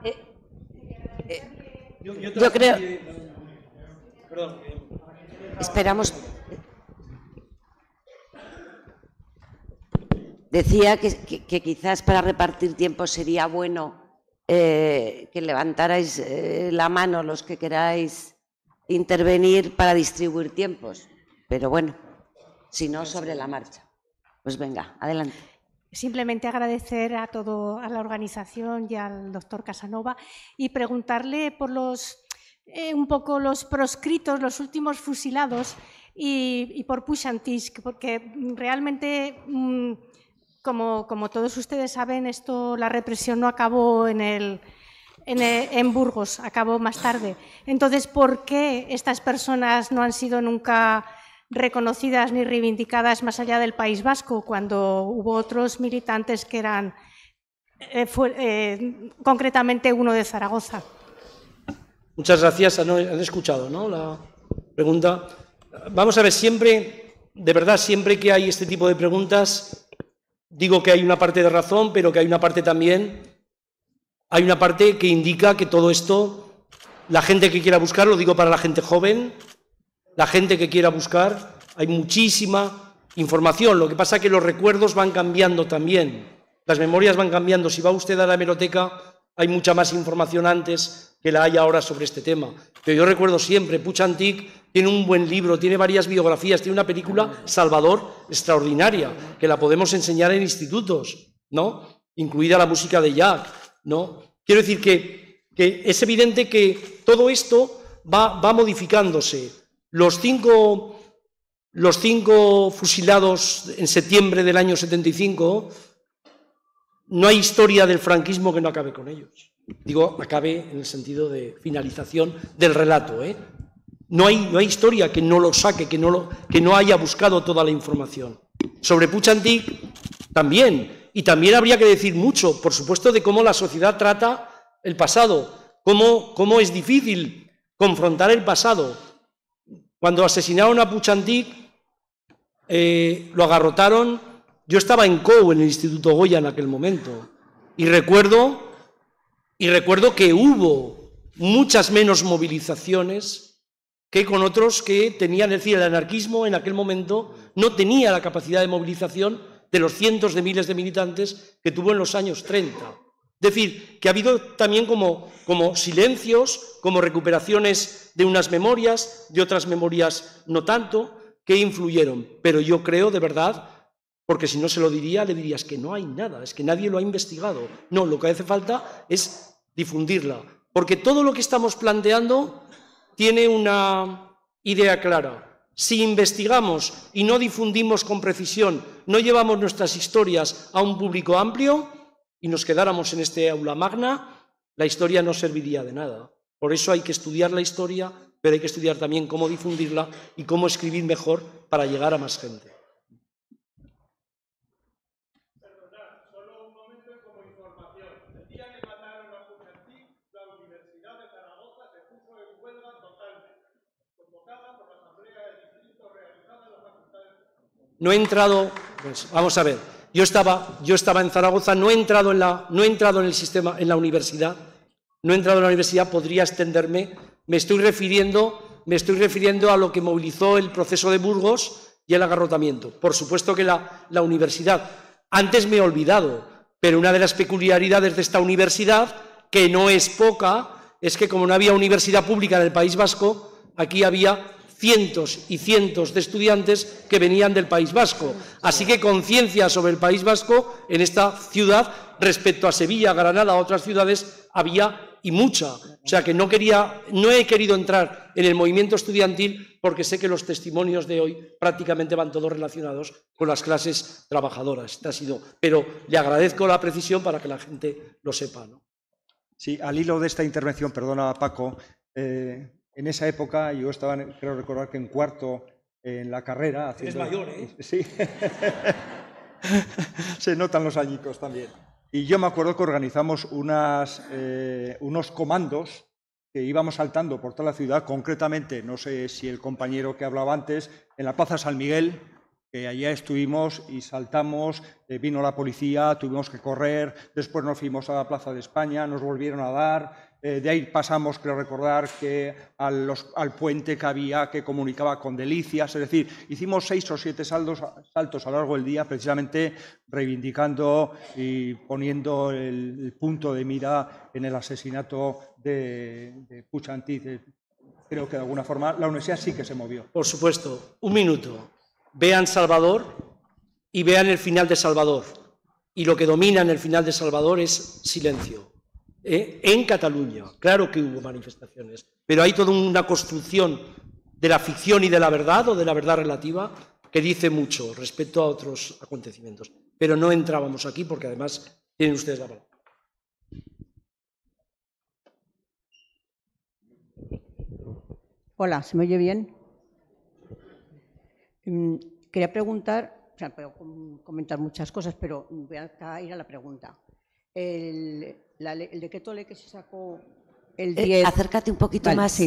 Eh, yo, creo... Eh. Esperamos. Decía que, quizás para repartir tiempo sería bueno eh, que levantarais eh, la mano los que queráis intervenir para distribuir tiempos, pero bueno, si no, sobre la marcha. Pues venga, adelante. Simplemente agradecer a todo a la organización y al doctor Casanova y preguntarle por los eh, un poco los proscritos, los últimos fusilados, y, por Pushantisk, porque realmente, mm, como, todos ustedes saben, esto, la represión no acabó en, Burgos, acabó más tarde. Entonces, ¿por qué estas personas no han sido nunca reconocidas ni reivindicadas más allá del País Vasco, cuando hubo otros militantes que eran eh, eh, concretamente uno de Zaragoza. Muchas gracias. Han, escuchado ¿no? la pregunta. Vamos a ver, siempre, de verdad, siempre que hay este tipo de preguntas, digo que hay una parte de razón, pero que hay una parte también, hay una parte que indica que todo esto, la gente que quiera buscar, lo digo para la gente joven, la gente que quiera buscar, hay muchísima información. Lo que pasa es que los recuerdos van cambiando también, las memorias van cambiando. Si va usted a la hemeroteca, hay mucha más información antes, que la haya ahora sobre este tema. Pero yo recuerdo siempre, Puchantik tiene un buen libro, tiene varias biografías, tiene una película, Salvador, extraordinaria, que la podemos enseñar en institutos, ¿no? Incluida la música de Jack, ¿no? Quiero decir que, es evidente que todo esto va, va modificándose. Los cinco, los cinco fusilados en septiembre del año 75, no hay historia del franquismo que no acabe con ellos. Digo, acabe en el sentido de finalización del relato. ¿eh? No, hay, no hay historia que no lo saque, que no, que no haya buscado toda la información. Sobre Puchantik también. Y también habría que decir mucho, por supuesto, de cómo la sociedad trata el pasado, cómo, cómo es difícil confrontar el pasado. Cuando asesinaron a Puchantik, eh, lo agarrotaron. Yo estaba en COU, en el Instituto Goya, en aquel momento. Y recuerdo y recuerdo que hubo muchas menos movilizaciones que con otros que tenían, es decir, el anarquismo en aquel momento no tenía la capacidad de movilización de los cientos de miles de militantes que tuvo en los años 30. Es decir, que ha habido también como, como silencios, como recuperaciones de unas memorias, de otras memorias no tanto, que influyeron. Pero yo creo de verdad porque si no se lo diría, le dirías que no hay nada, es que nadie lo ha investigado. No, lo que hace falta es difundirla. Porque todo lo que estamos planteando tiene una idea clara. Si investigamos y no difundimos con precisión, no llevamos nuestras historias a un público amplio y nos quedáramos en este aula magna, la historia no serviría de nada. Por eso hay que estudiar la historia, pero hay que estudiar también cómo difundirla y cómo escribir mejor para llegar a más gente. No he entrado, pues, vamos a ver, yo estaba, yo estaba en Zaragoza, no he entrado en la, no entrado en el sistema, en la universidad, no he entrado en la universidad, podría extenderme. Me estoy refiriendo, me estoy refiriendo a lo que movilizó el proceso de Burgos y el agarrotamiento. Por supuesto que la, la universidad. Antes me he olvidado, pero una de las peculiaridades de esta universidad, que no es poca, es que como no había universidad pública en el País Vasco, aquí había cientos y cientos de estudiantes que venían del País Vasco. Así que conciencia sobre el País Vasco en esta ciudad respecto a Sevilla, Granada, otras ciudades había y mucha. O sea que no quería, no he querido entrar en el movimiento estudiantil porque sé que los testimonios de hoy prácticamente van todos relacionados con las clases trabajadoras. Este ha sido, pero le agradezco la precisión para que la gente lo sepa. ¿no? Sí, al hilo de esta intervención, perdona Paco, eh, en esa época yo estaba, creo recordar que en cuarto en la carrera. Haciendo... Eres mayor, ¿eh? Sí. Se notan los añicos también. Y yo me acuerdo que organizamos unas, eh, unos comandos que íbamos saltando por toda la ciudad, concretamente, no sé si el compañero que hablaba antes, en la Plaza San Miguel, que allá estuvimos y saltamos, eh, vino la policía, tuvimos que correr, después nos fuimos a la Plaza de España, nos volvieron a dar, eh, de ahí pasamos, creo recordar, que al, puente que había que comunicaba con Delicias. Es decir, hicimos seis o siete saltos a lo largo del día, precisamente reivindicando y poniendo el, punto de mira en el asesinato de, de eh, Creo que de alguna forma la universidad sí que se movió. Por supuesto. Un minuto. Vean Salvador y vean el final de Salvador. Y lo que domina en el final de Salvador es silencio. ¿eh? en Cataluña. Claro que hubo manifestaciones, pero hay toda una construcción de la ficción y de la verdad o de la verdad relativa que dice mucho respecto a otros acontecimientos. Pero no entrábamos aquí porque además tienen ustedes la palabra. Hola, ¿se me oye bien? Mm, quería preguntar, o sea, puedo comentar muchas cosas, pero voy a ir a la pregunta el, la, el decreto ley que se sacó el 10. Eh, acércate un poquito más.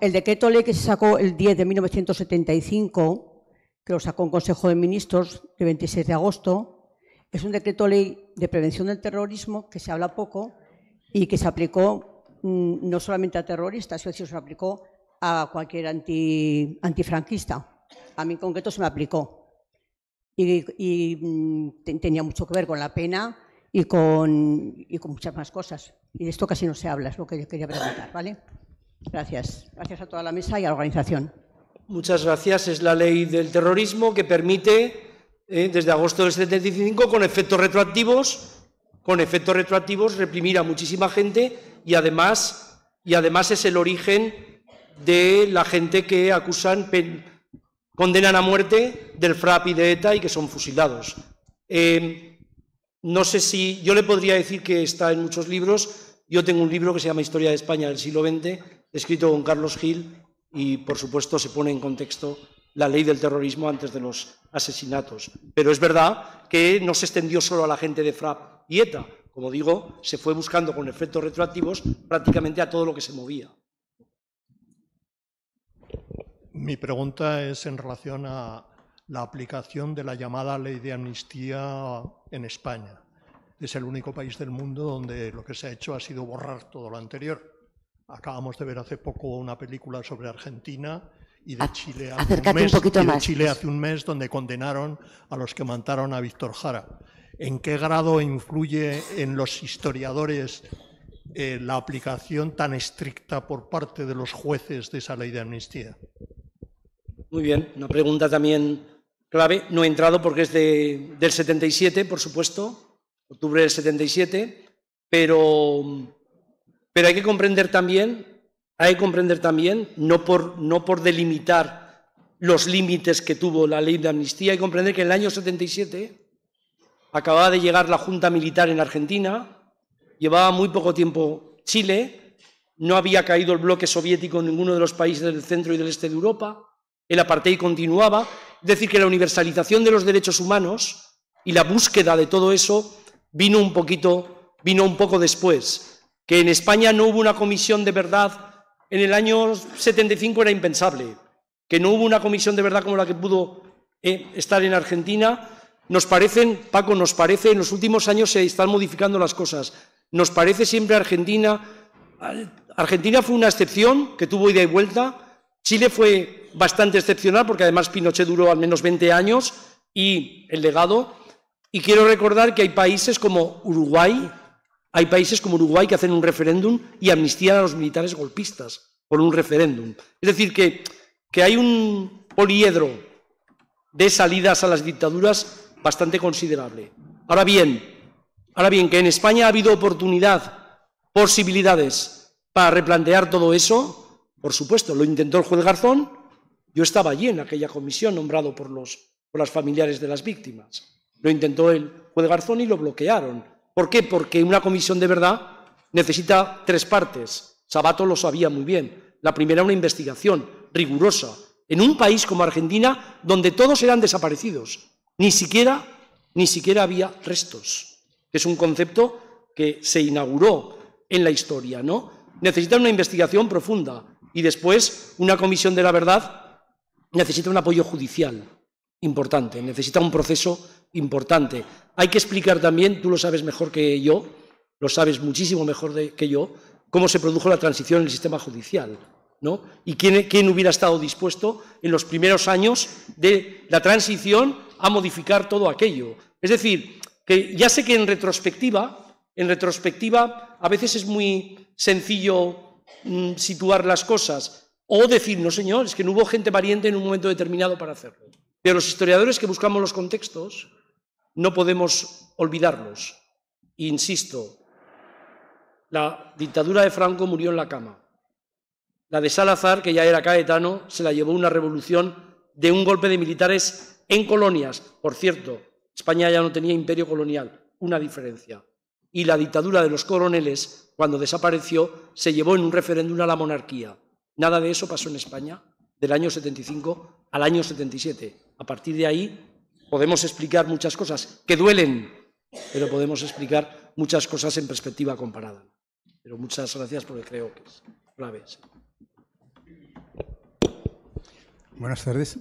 El decreto ley que se sacó el 10 de 1975, que lo sacó un Consejo de Ministros de 26 de agosto, es un decreto ley de prevención del terrorismo que se habla poco y que se aplicó mm, no solamente a terroristas, sino que se aplicó a cualquier anti, antifranquista. A mí en concreto se me aplicó. Y, mm, tenía mucho que ver con la pena y con, con muchas más cosas. Y de esto casi no se habla, es lo que yo quería preguntar, ¿vale? Gracias. Gracias a toda la mesa y a la organización. Muchas gracias. Es la ley del terrorismo que permite, eh, desde agosto del 75, con efectos retroactivos, con efectos retroactivos, reprimir a muchísima gente y además, y además es el origen de la gente que acusan, condenan a muerte del FRAP y de ETA y que son fusilados. Eh, no sé si yo le podría decir que está en muchos libros. Yo tengo un libro que se llama Historia de España del siglo XX, escrito con Carlos Gil, y por supuesto se pone en contexto la ley del terrorismo antes de los asesinatos. Pero es verdad que no se extendió solo a la gente de FRAP y ETA. Como digo, se fue buscando con efectos retroactivos prácticamente a todo lo que se movía. Mi pregunta es en relación a la aplicación de la llamada ley de amnistía en España. Es el único país del mundo donde lo que se ha hecho ha sido borrar todo lo anterior. Acabamos de ver hace poco una película sobre Argentina y de ah, Chile hace un mes, Chile hace un mes donde condenaron a los que mataron a Víctor Jara. ¿En qué grado influye en los historiadores eh, la aplicación tan estricta por parte de los jueces de esa ley de amnistía? Muy bien, una pregunta también clave, no he entrado porque es de, del 77, por supuesto, octubre del 77, pero, pero hay que comprender también, hay que comprender también, no por, no por delimitar los límites que tuvo la ley de amnistía, hay que comprender que en el año 77 acababa de llegar la Junta Militar en Argentina, llevaba muy poco tiempo Chile, no había caído el bloque soviético en ninguno de los países del centro y del este de Europa, el apartheid continuaba, es decir, que la universalización de los derechos humanos y la búsqueda de todo eso vino un poquito, vino un poco después. Que en España no hubo una comisión de verdad en el año 75 era impensable. Que no hubo una comisión de verdad como la que pudo eh, estar en Argentina, nos parecen, Paco, nos parece, en los últimos años se están modificando las cosas. Nos parece siempre Argentina. Argentina fue una excepción que tuvo ida y vuelta, Chile fue bastante excepcional porque además Pinochet duró al menos 20 años y el legado. Y quiero recordar que hay países como Uruguay, hay países como Uruguay que hacen un referéndum y amnistían a los militares golpistas por un referéndum. Es decir, que, que hay un poliedro de salidas a las dictaduras bastante considerable. Ahora bien, ahora bien, que en España ha habido oportunidad, posibilidades para replantear todo eso, por supuesto, lo intentó el juez Garzón. Yo estaba allí en aquella comisión nombrado por, los, por las familiares de las víctimas. Lo intentó el juez Garzón y lo bloquearon. ¿Por qué? Porque una comisión de verdad necesita tres partes. Sabato lo sabía muy bien. La primera, una investigación rigurosa. En un país como Argentina, donde todos eran desaparecidos, ni siquiera, ni siquiera había restos. Es un concepto que se inauguró en la historia, ¿no? Necesita una investigación profunda y después, una comisión de la verdad necesita un apoyo judicial importante, necesita un proceso importante. Hay que explicar también, tú lo sabes mejor que yo, lo sabes muchísimo mejor que yo, cómo se produjo la transición en el sistema judicial. ¿no? Y quién, quién hubiera estado dispuesto en los primeros años de la transición a modificar todo aquello. Es decir, que ya sé que en retrospectiva, en retrospectiva a veces es muy sencillo Mm, situar las cosas. O decir, no señor, es que no hubo gente valiente en un momento determinado para hacerlo. Pero los historiadores que buscamos los contextos no podemos olvidarlos. Insisto, la dictadura de Franco murió en la cama. La de Salazar, que ya era caetano, se la llevó una revolución de un golpe de militares en colonias. Por cierto, España ya no tenía imperio colonial. Una diferencia y la dictadura de los coroneles, cuando desapareció, se llevó en un referéndum a la monarquía. Nada de eso pasó en España del año 75 al año 77. A partir de ahí podemos explicar muchas cosas que duelen, pero podemos explicar muchas cosas en perspectiva comparada. Pero muchas gracias porque creo que es clave. Buenas tardes.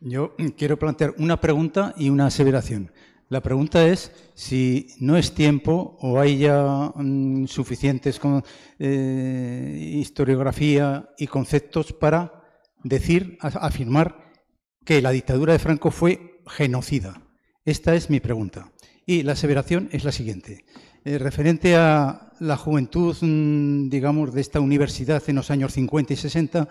Yo quiero plantear una pregunta y una aseveración. La pregunta es si no es tiempo o hay ya mm, suficientes con, eh, historiografía y conceptos para decir, afirmar que la dictadura de Franco fue genocida. Esta es mi pregunta. Y la aseveración es la siguiente. Eh, referente a la juventud, mm, digamos, de esta universidad en los años 50 y 60,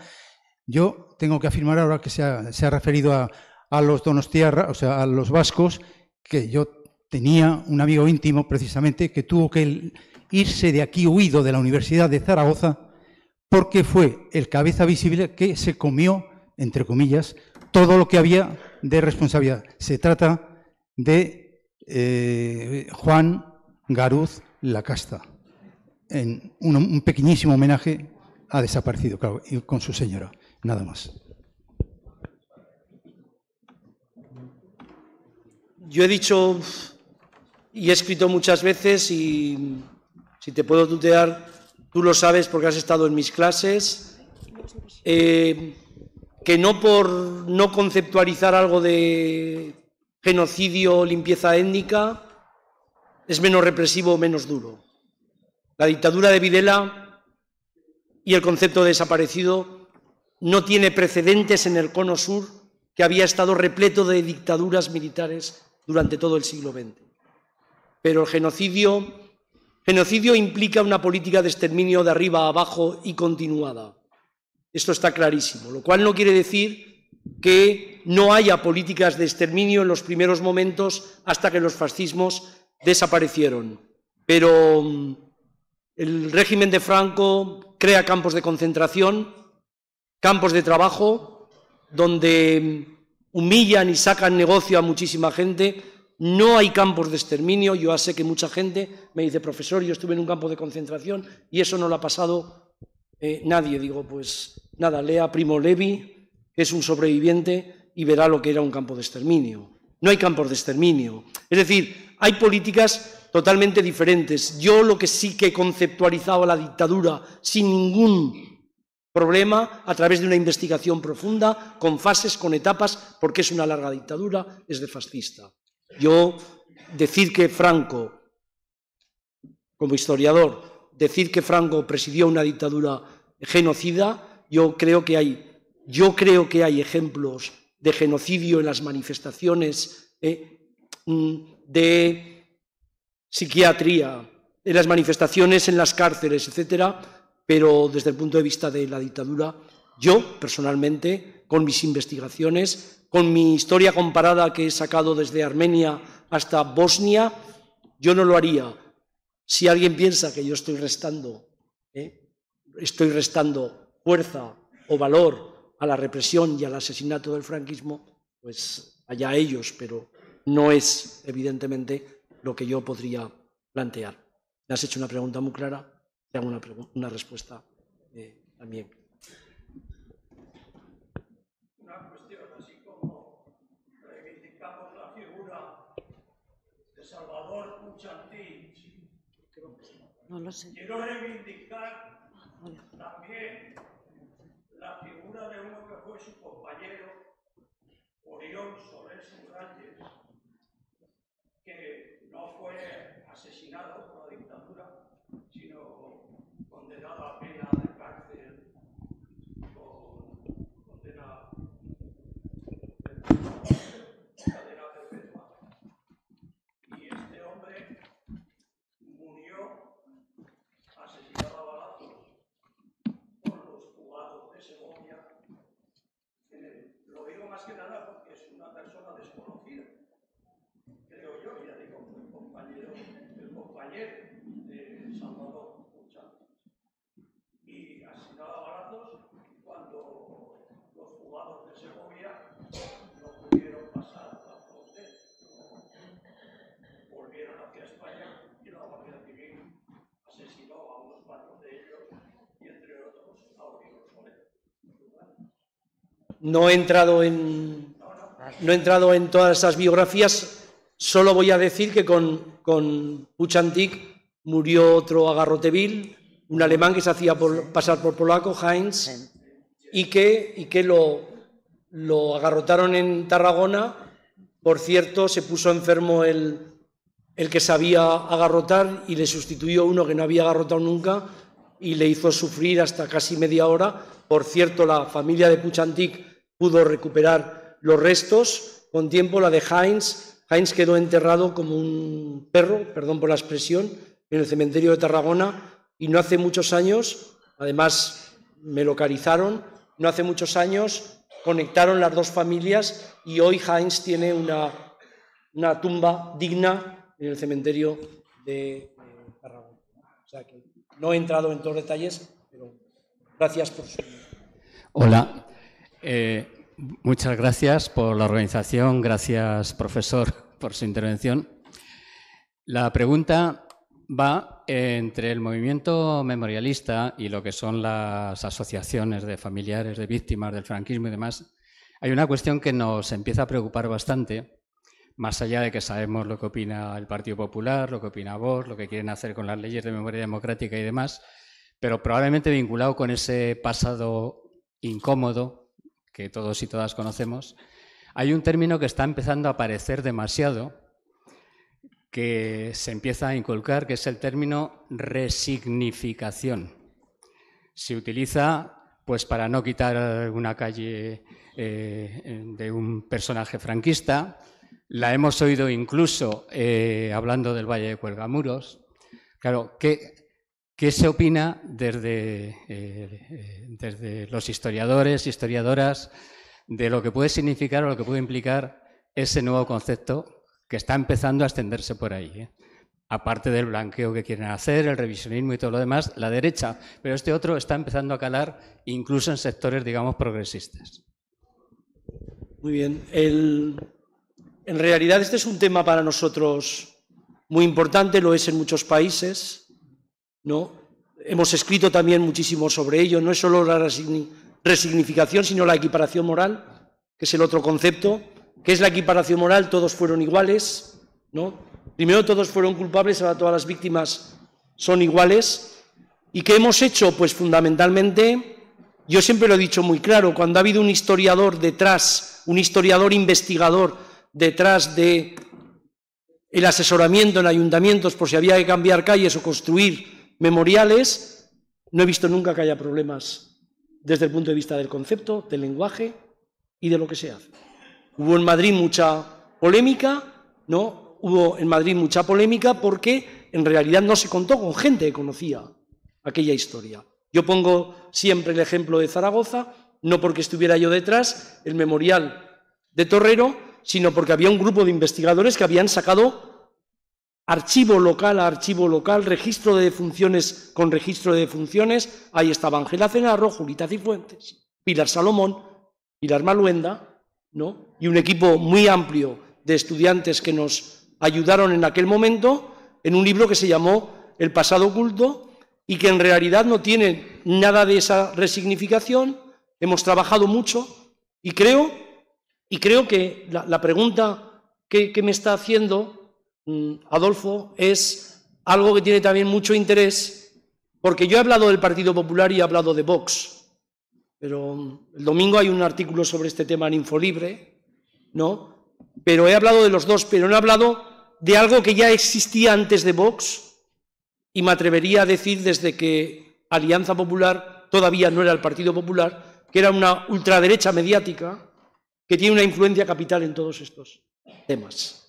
yo tengo que afirmar ahora que se ha, referido a, a los donostiarra, o sea, a los vascos, que yo tenía un amigo íntimo precisamente que tuvo que irse de aquí huido de la Universidad de Zaragoza porque fue el cabeza visible que se comió, entre comillas, todo lo que había de responsabilidad. Se trata de eh, Juan Garuz Lacasta, en un, pequeñísimo homenaje ha desaparecido, claro, con su señora, nada más. yo he dicho y he escrito muchas veces y si te puedo tutear, tú lo sabes porque has estado en mis clases, eh, que no por no conceptualizar algo de genocidio o limpieza étnica es menos represivo o menos duro. La dictadura de Videla y el concepto de desaparecido no tiene precedentes en el cono sur que había estado repleto de dictaduras militares durante todo el siglo XX. Pero el genocidio, genocidio implica una política de exterminio de arriba a abajo y continuada. Esto está clarísimo, lo cual no quiere decir que no haya políticas de exterminio en los primeros momentos hasta que los fascismos desaparecieron. Pero mm, el régimen de Franco crea campos de concentración, campos de trabajo, donde mm, humillan y sacan negocio a muchísima gente. No hay campos de exterminio. Yo sé que mucha gente me dice, profesor, yo estuve en un campo de concentración y eso no lo ha pasado eh, nadie. Digo, pues nada, lea Primo Levi, es un sobreviviente, y verá lo que era un campo de exterminio. No hay campos de exterminio. Es decir, hay políticas totalmente diferentes. Yo lo que sí que he conceptualizado a la dictadura sin ningún problema a través de una investigación profunda, con fases, con etapas, porque es una larga dictadura, es de fascista. Yo decir que Franco, como historiador, decir que Franco presidió una dictadura genocida, yo creo que hay, yo creo que hay ejemplos de genocidio en las manifestaciones eh, mm, de psiquiatría, en las manifestaciones en las cárceles, etcétera, pero desde el punto de vista de la dictadura, yo personalmente, con mis investigaciones, con mi historia comparada que he sacado desde Armenia hasta Bosnia, yo no lo haría. Si alguien piensa que yo estoy restando, ¿eh? estoy restando fuerza o valor a la represión y al asesinato del franquismo, pues allá ellos, pero no es evidentemente lo que yo podría plantear. Me has hecho una pregunta muy clara, una, respuesta eh, también. Una cuestión, así como reivindicamos la figura de Salvador Puchantín quiero reivindicar ah, también la figura de uno que fue su compañero, Orión Soler Subrayes, que no fue asesinado no he entrado en, no he entrado en todas esas biografías, solo voy a decir que con, con Puchantik murió otro agarrotevil, un alemán que se hacía pasar por polaco, Heinz, y que, y que lo, agarrotaron en Tarragona. Por cierto, se puso enfermo el, el que sabía agarrotar y le sustituyó uno que no había agarrotado nunca y le hizo sufrir hasta casi media hora. Por cierto, la familia de Puchantik pudo recuperar los restos. Con tiempo la de Heinz. Heinz quedó enterrado como un perro, perdón por la expresión, en el cementerio de Tarragona y no hace muchos años, además me localizaron, no hace muchos años conectaron las dos familias y hoy Heinz tiene una, tumba digna en el cementerio de Tarragona. O sea que no he entrado en todos los detalles, pero gracias por su. Hola. Eh, Muchas gracias por la organización, gracias profesor por su intervención. La pregunta va entre el movimiento memorialista y lo que son las asociaciones de familiares de víctimas del franquismo y demás. Hay una cuestión que nos empieza a preocupar bastante, más allá de que sabemos lo que opina el Partido Popular, lo que opina vos, lo que quieren hacer con las leyes de memoria democrática y demás, pero probablemente vinculado con ese pasado incómodo que todos y todas conocemos, hay un término que está empezando a aparecer demasiado, que se empieza a inculcar, que es el término resignificación. Se utiliza pues para no quitar una calle eh, de un personaje franquista. La hemos oído incluso eh, hablando del Valle de Cuelgamuros. Claro, ¿qué, ¿Qué se opina desde, eh, eh, desde los historiadores, historiadoras, de lo que puede significar o lo que puede implicar ese nuevo concepto que está empezando a extenderse por ahí? Eh? Aparte del blanqueo que quieren hacer, el revisionismo y todo lo demás, la derecha, pero este otro está empezando a calar incluso en sectores, digamos, progresistas. Muy bien. en realidad este es un tema para nosotros muy importante, lo es en muchos países. ¿no? Hemos escrito también muchísimo sobre ello, no es solo la resignificación, sino la equiparación moral, que es el otro concepto. ¿Qué es la equiparación moral? Todos fueron iguales, ¿no? Primero todos fueron culpables, ahora todas las víctimas son iguales. ¿Y qué hemos hecho? Pues fundamentalmente, yo siempre lo he dicho muy claro, cuando ha habido un historiador detrás, un historiador investigador detrás de el asesoramiento en ayuntamientos por si había que cambiar calles o construir Memoriales, no he visto nunca que haya problemas desde el punto de vista del concepto, del lenguaje y de lo que se hace. Hubo en Madrid mucha polémica, ¿no? Hubo en Madrid mucha polémica porque en realidad no se contó con gente que conocía aquella historia. Yo pongo siempre el ejemplo de Zaragoza, no porque estuviera yo detrás, el memorial de Torrero, sino porque había un grupo de investigadores que habían sacado archivo local a archivo local, registro de funciones con registro de funciones. Ahí estaba Ángela Cenarro, Julita Cifuentes, Pilar Salomón, Pilar Maluenda, ¿no? y un equipo muy amplio de estudiantes que nos ayudaron en aquel momento en un libro que se llamó El pasado oculto y que en realidad no tiene nada de esa resignificación. Hemos trabajado mucho y creo, y creo que la, pregunta que me está haciendo Mm, Adolfo, es algo que tiene también mucho interés, porque yo he hablado del Partido Popular y he hablado de Vox, pero mm, el domingo hay un artículo sobre este tema en Infolibre, ¿no? Pero he hablado de los dos, pero no he hablado de algo que ya existía antes de Vox y me atrevería a decir desde que Alianza Popular todavía no era el Partido Popular, que era una ultraderecha mediática que tiene una influencia capital en todos estos temas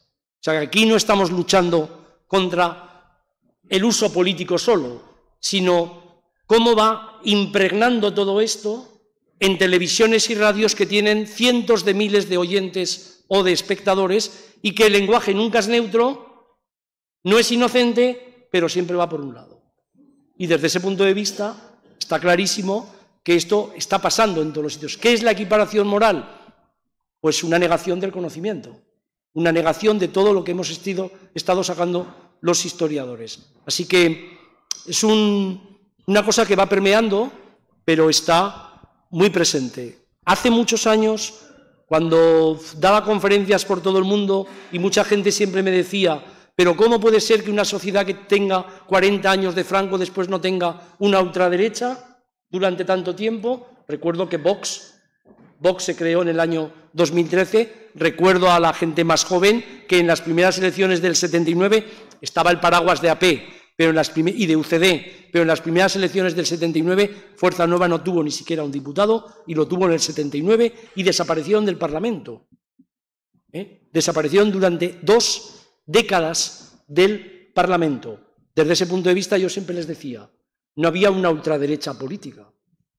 sea, que aquí no estamos luchando contra el uso político solo, sino cómo va impregnando todo esto en televisiones y radios que tienen cientos de miles de oyentes o de espectadores y que el lenguaje nunca es neutro, no es inocente, pero siempre va por un lado. Y desde ese punto de vista está clarísimo que esto está pasando en todos los sitios. ¿Qué es la equiparación moral? Pues una negación del conocimiento una negación de todo lo que hemos estado sacando los historiadores. Así que es una cosa que va permeando, pero está muy presente. Hace muchos años, cuando daba conferencias por todo el mundo y mucha gente siempre me decía, pero ¿cómo puede ser que una sociedad que tenga 40 años de Franco después no tenga una ultraderecha durante tanto tiempo? Recuerdo que Vox Vox se creó en el año 2013. Recuerdo a la gente más joven que en las primeras elecciones del 79 estaba el paraguas de AP pero y de UCD, pero en las primeras elecciones del 79 Fuerza Nueva no tuvo ni siquiera un diputado y lo tuvo en el 79 y desaparecieron del Parlamento. ¿eh? Desaparecieron durante dos décadas del Parlamento. Desde ese punto de vista yo siempre les decía, no había una ultraderecha política,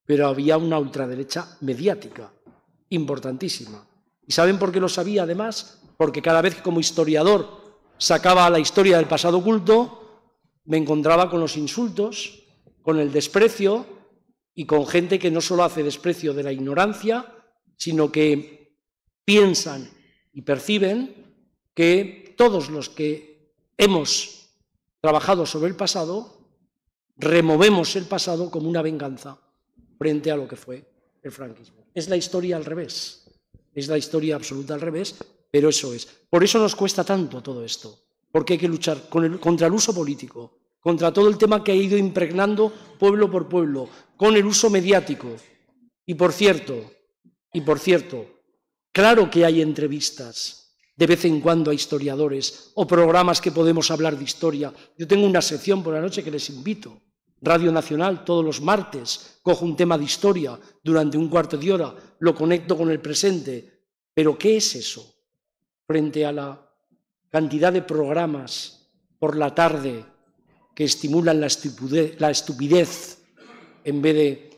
pero había una ultraderecha mediática importantísima. ¿Y saben por qué lo sabía además? Porque cada vez que como historiador sacaba la historia del pasado oculto, me encontraba con los insultos, con el desprecio y con gente que no solo hace desprecio de la ignorancia, sino que piensan y perciben que todos los que hemos trabajado sobre el pasado, removemos el pasado como una venganza frente a lo que fue el franquismo es la historia al revés. Es la historia absoluta al revés, pero eso es. Por eso nos cuesta tanto todo esto, porque hay que luchar contra el uso político, contra todo el tema que ha ido impregnando pueblo por pueblo, con el uso mediático. Y por cierto, y por cierto, claro que hay entrevistas, de vez en cuando a historiadores o programas que podemos hablar de historia. Yo tengo una sección por la noche que les invito Radio Nacional todos los martes, cojo un tema de historia durante un cuarto de hora, lo conecto con el presente. Pero ¿qué es eso frente a la cantidad de programas por la tarde que estimulan la estupidez, la estupidez en vez de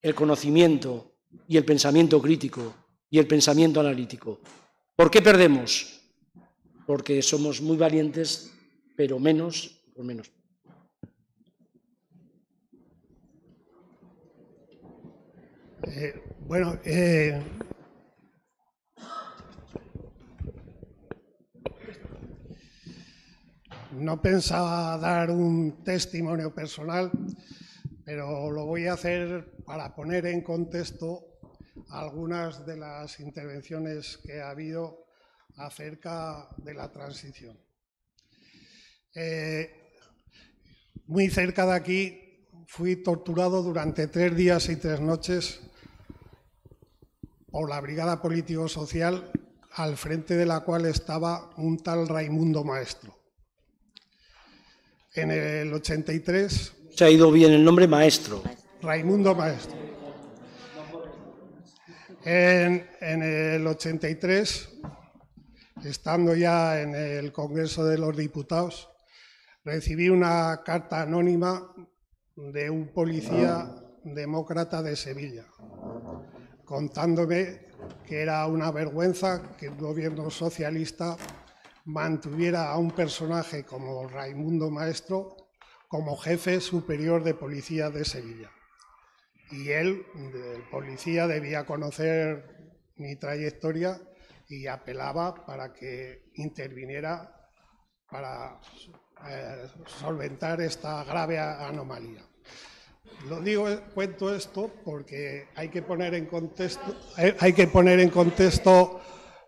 el conocimiento y el pensamiento crítico y el pensamiento analítico? ¿Por qué perdemos? Porque somos muy valientes, pero menos, por menos. Eh, bueno, eh, no pensaba dar un testimonio personal, pero lo voy a hacer para poner en contexto algunas de las intervenciones que ha habido acerca de la transición. Eh, muy cerca de aquí fui torturado durante tres días y tres noches o la Brigada Político-Social, al frente de la cual estaba un tal Raimundo Maestro. En el 83... Se ha ido bien el nombre Maestro. Raimundo Maestro. En, el 83, estando ya en el Congreso de los Diputados, recibí una carta anónima de un policía ah. demócrata de Sevilla contándome que era una vergüenza que el gobierno socialista mantuviera a un personaje como Raimundo Maestro como jefe superior de policía de Sevilla. Y él, el policía, debía conocer mi trayectoria y apelaba para que interviniera para eh, solventar esta grave anomalía. Lo digo, cuento esto porque hay que poner en contexto, eh, hay que poner en contexto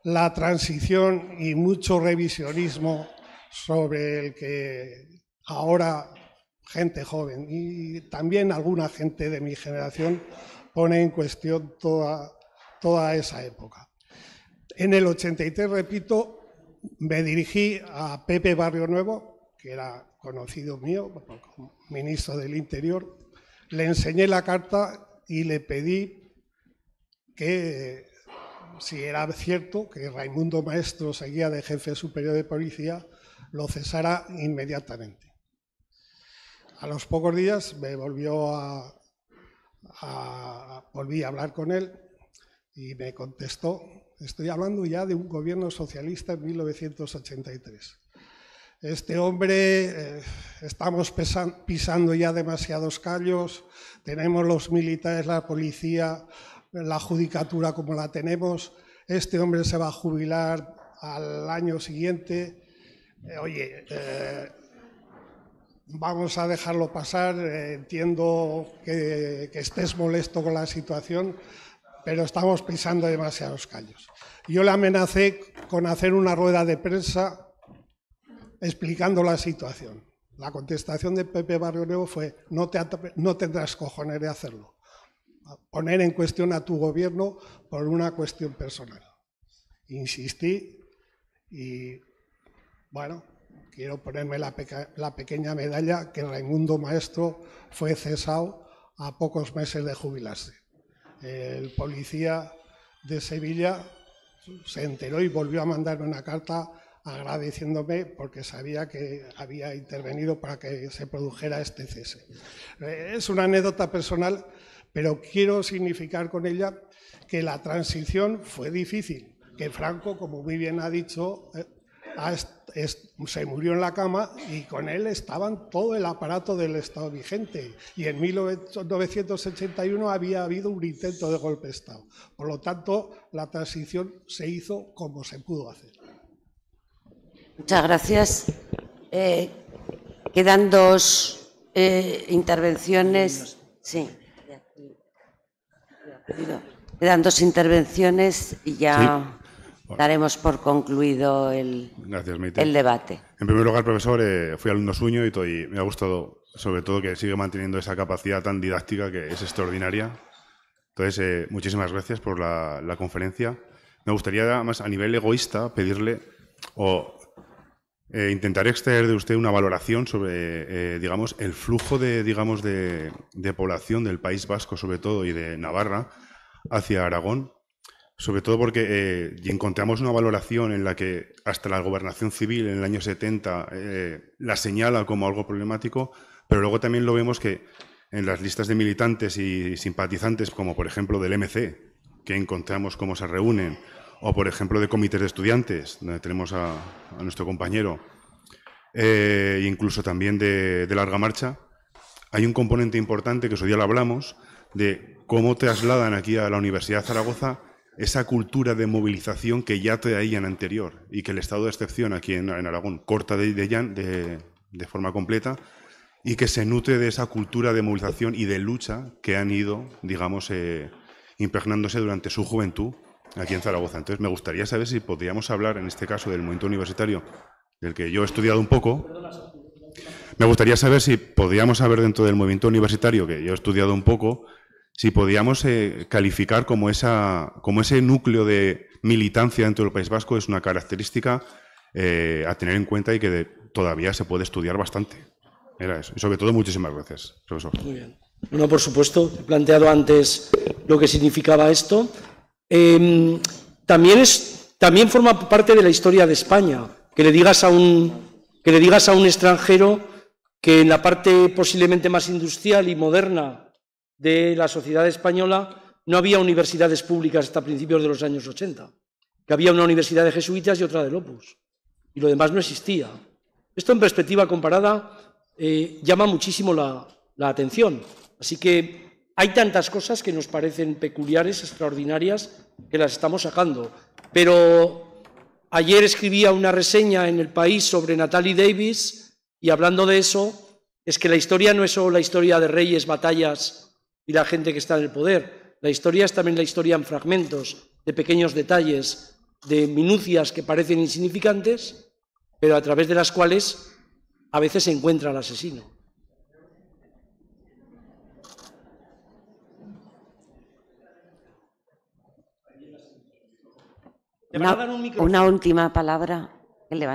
la transición y mucho revisionismo sobre el que ahora gente joven y también alguna gente de mi generación pone en cuestión toda, toda esa época. En el 83, repito, me dirigí a Pepe Barrio Nuevo, que era conocido mío, como ministro del Interior, le enseñé la carta y le pedí que, si era cierto que Raimundo Maestro seguía de jefe superior de policía, lo cesara inmediatamente. A los pocos días me volvió volví a hablar con él y me contestó, estoy hablando ya de un gobierno socialista en 1983 este hombre, eh, estamos pisando ya demasiados callos, tenemos los militares, la policía, la judicatura como la tenemos, este hombre se va a jubilar al año siguiente. Eh, oye, eh, vamos a dejarlo pasar, entiendo que, que estés molesto con la situación, pero estamos pisando demasiados callos. Yo le amenacé con hacer una rueda de prensa explicando la situación. La contestación de Pepe Barrio Nuevo fue, no, te no tendrás cojones de hacerlo. Poner en cuestión a tu gobierno por una cuestión personal. Insistí y, bueno, quiero ponerme la, la pequeña medalla que Raimundo Maestro fue cesado a pocos meses de jubilarse. El policía de Sevilla se enteró y volvió a mandarme una carta agradeciéndome porque sabía que había intervenido para que se produjera este cese. Eh, es una anécdota personal, pero quiero significar con ella que la transición fue difícil, que Franco, como muy bien ha dicho, eh, se murió en la cama y con él estaban todo el aparato del Estado vigente. Y en 1981 había habido un intento de golpe de Estado. Por lo tanto, la transición se hizo como se pudo hacer. Muchas gracias. Eh, quedan dos eh, intervenciones. Sí. Quedan dos intervenciones y ya daremos por concluido el, el, debate. En primer lugar, profesor, eh, fui alumno suyo y, me ha gustado, sobre todo, que sigue manteniendo esa capacidad tan didáctica que es extraordinaria. Entonces, muchísimas gracias por la, conferencia. Me gustaría, además, a nivel egoísta, pedirle o eh, intentaré extraer de usted una valoración sobre, eh, digamos, el flujo de, digamos, de, población del País Vasco, sobre todo, y de Navarra hacia Aragón, sobre todo porque eh, encontramos una valoración en la que hasta la gobernación civil en el año 70 la señala como algo problemático, pero luego también lo vemos que en las listas de militantes y simpatizantes, como por ejemplo del MC, que encontramos cómo se reúnen, o por ejemplo de comités de estudiantes, donde tenemos a, nuestro compañero, eh, incluso también de, larga marcha, hay un componente importante que eso ya lo hablamos, de cómo trasladan aquí a la Universidad de Zaragoza esa cultura de movilización que ya traían anterior y que el estado de excepción aquí en, Aragón corta de, de, de forma completa y que se nutre de esa cultura de movilización y de lucha que han ido, digamos, eh, impregnándose durante su juventud aquí en Zaragoza. Entonces, me gustaría saber si podríamos hablar, en este caso, del movimiento universitario, del que yo he estudiado un poco. Me gustaría saber si podríamos saber dentro del movimiento universitario, que yo he estudiado un poco, si podíamos eh, calificar como, esa, como ese núcleo de militancia dentro del País Vasco es una característica eh, a tener en cuenta y que todavía se puede estudiar bastante. Era eso. Y sobre todo, muchísimas gracias, profesor. Muy bien. Bueno, por supuesto, he planteado antes lo que significaba esto. Em, también, forma parte de la historia de España, que le digas a un, que le digas a un extranjero que en la parte posiblemente más industrial y moderna de la sociedad española no había universidades públicas hasta principios de los años 80, que había una universidad de jesuitas y otra de Lopus y lo demás no existía. Esto en perspectiva comparada eh, llama muchísimo la atención. Así que hay tantas cosas que nos parecen peculiares, extraordinarias, que las estamos sacando. Pero ayer escribía una reseña en El País sobre Natalie Davis y hablando de eso, es que la historia no es solo la historia de reyes, batallas y la gente que está en el poder. La historia es también la historia en fragmentos, de pequeños detalles, de minucias que parecen insignificantes, pero a través de las cuales a veces se encuentra el asesino. Una, última palabra que le van a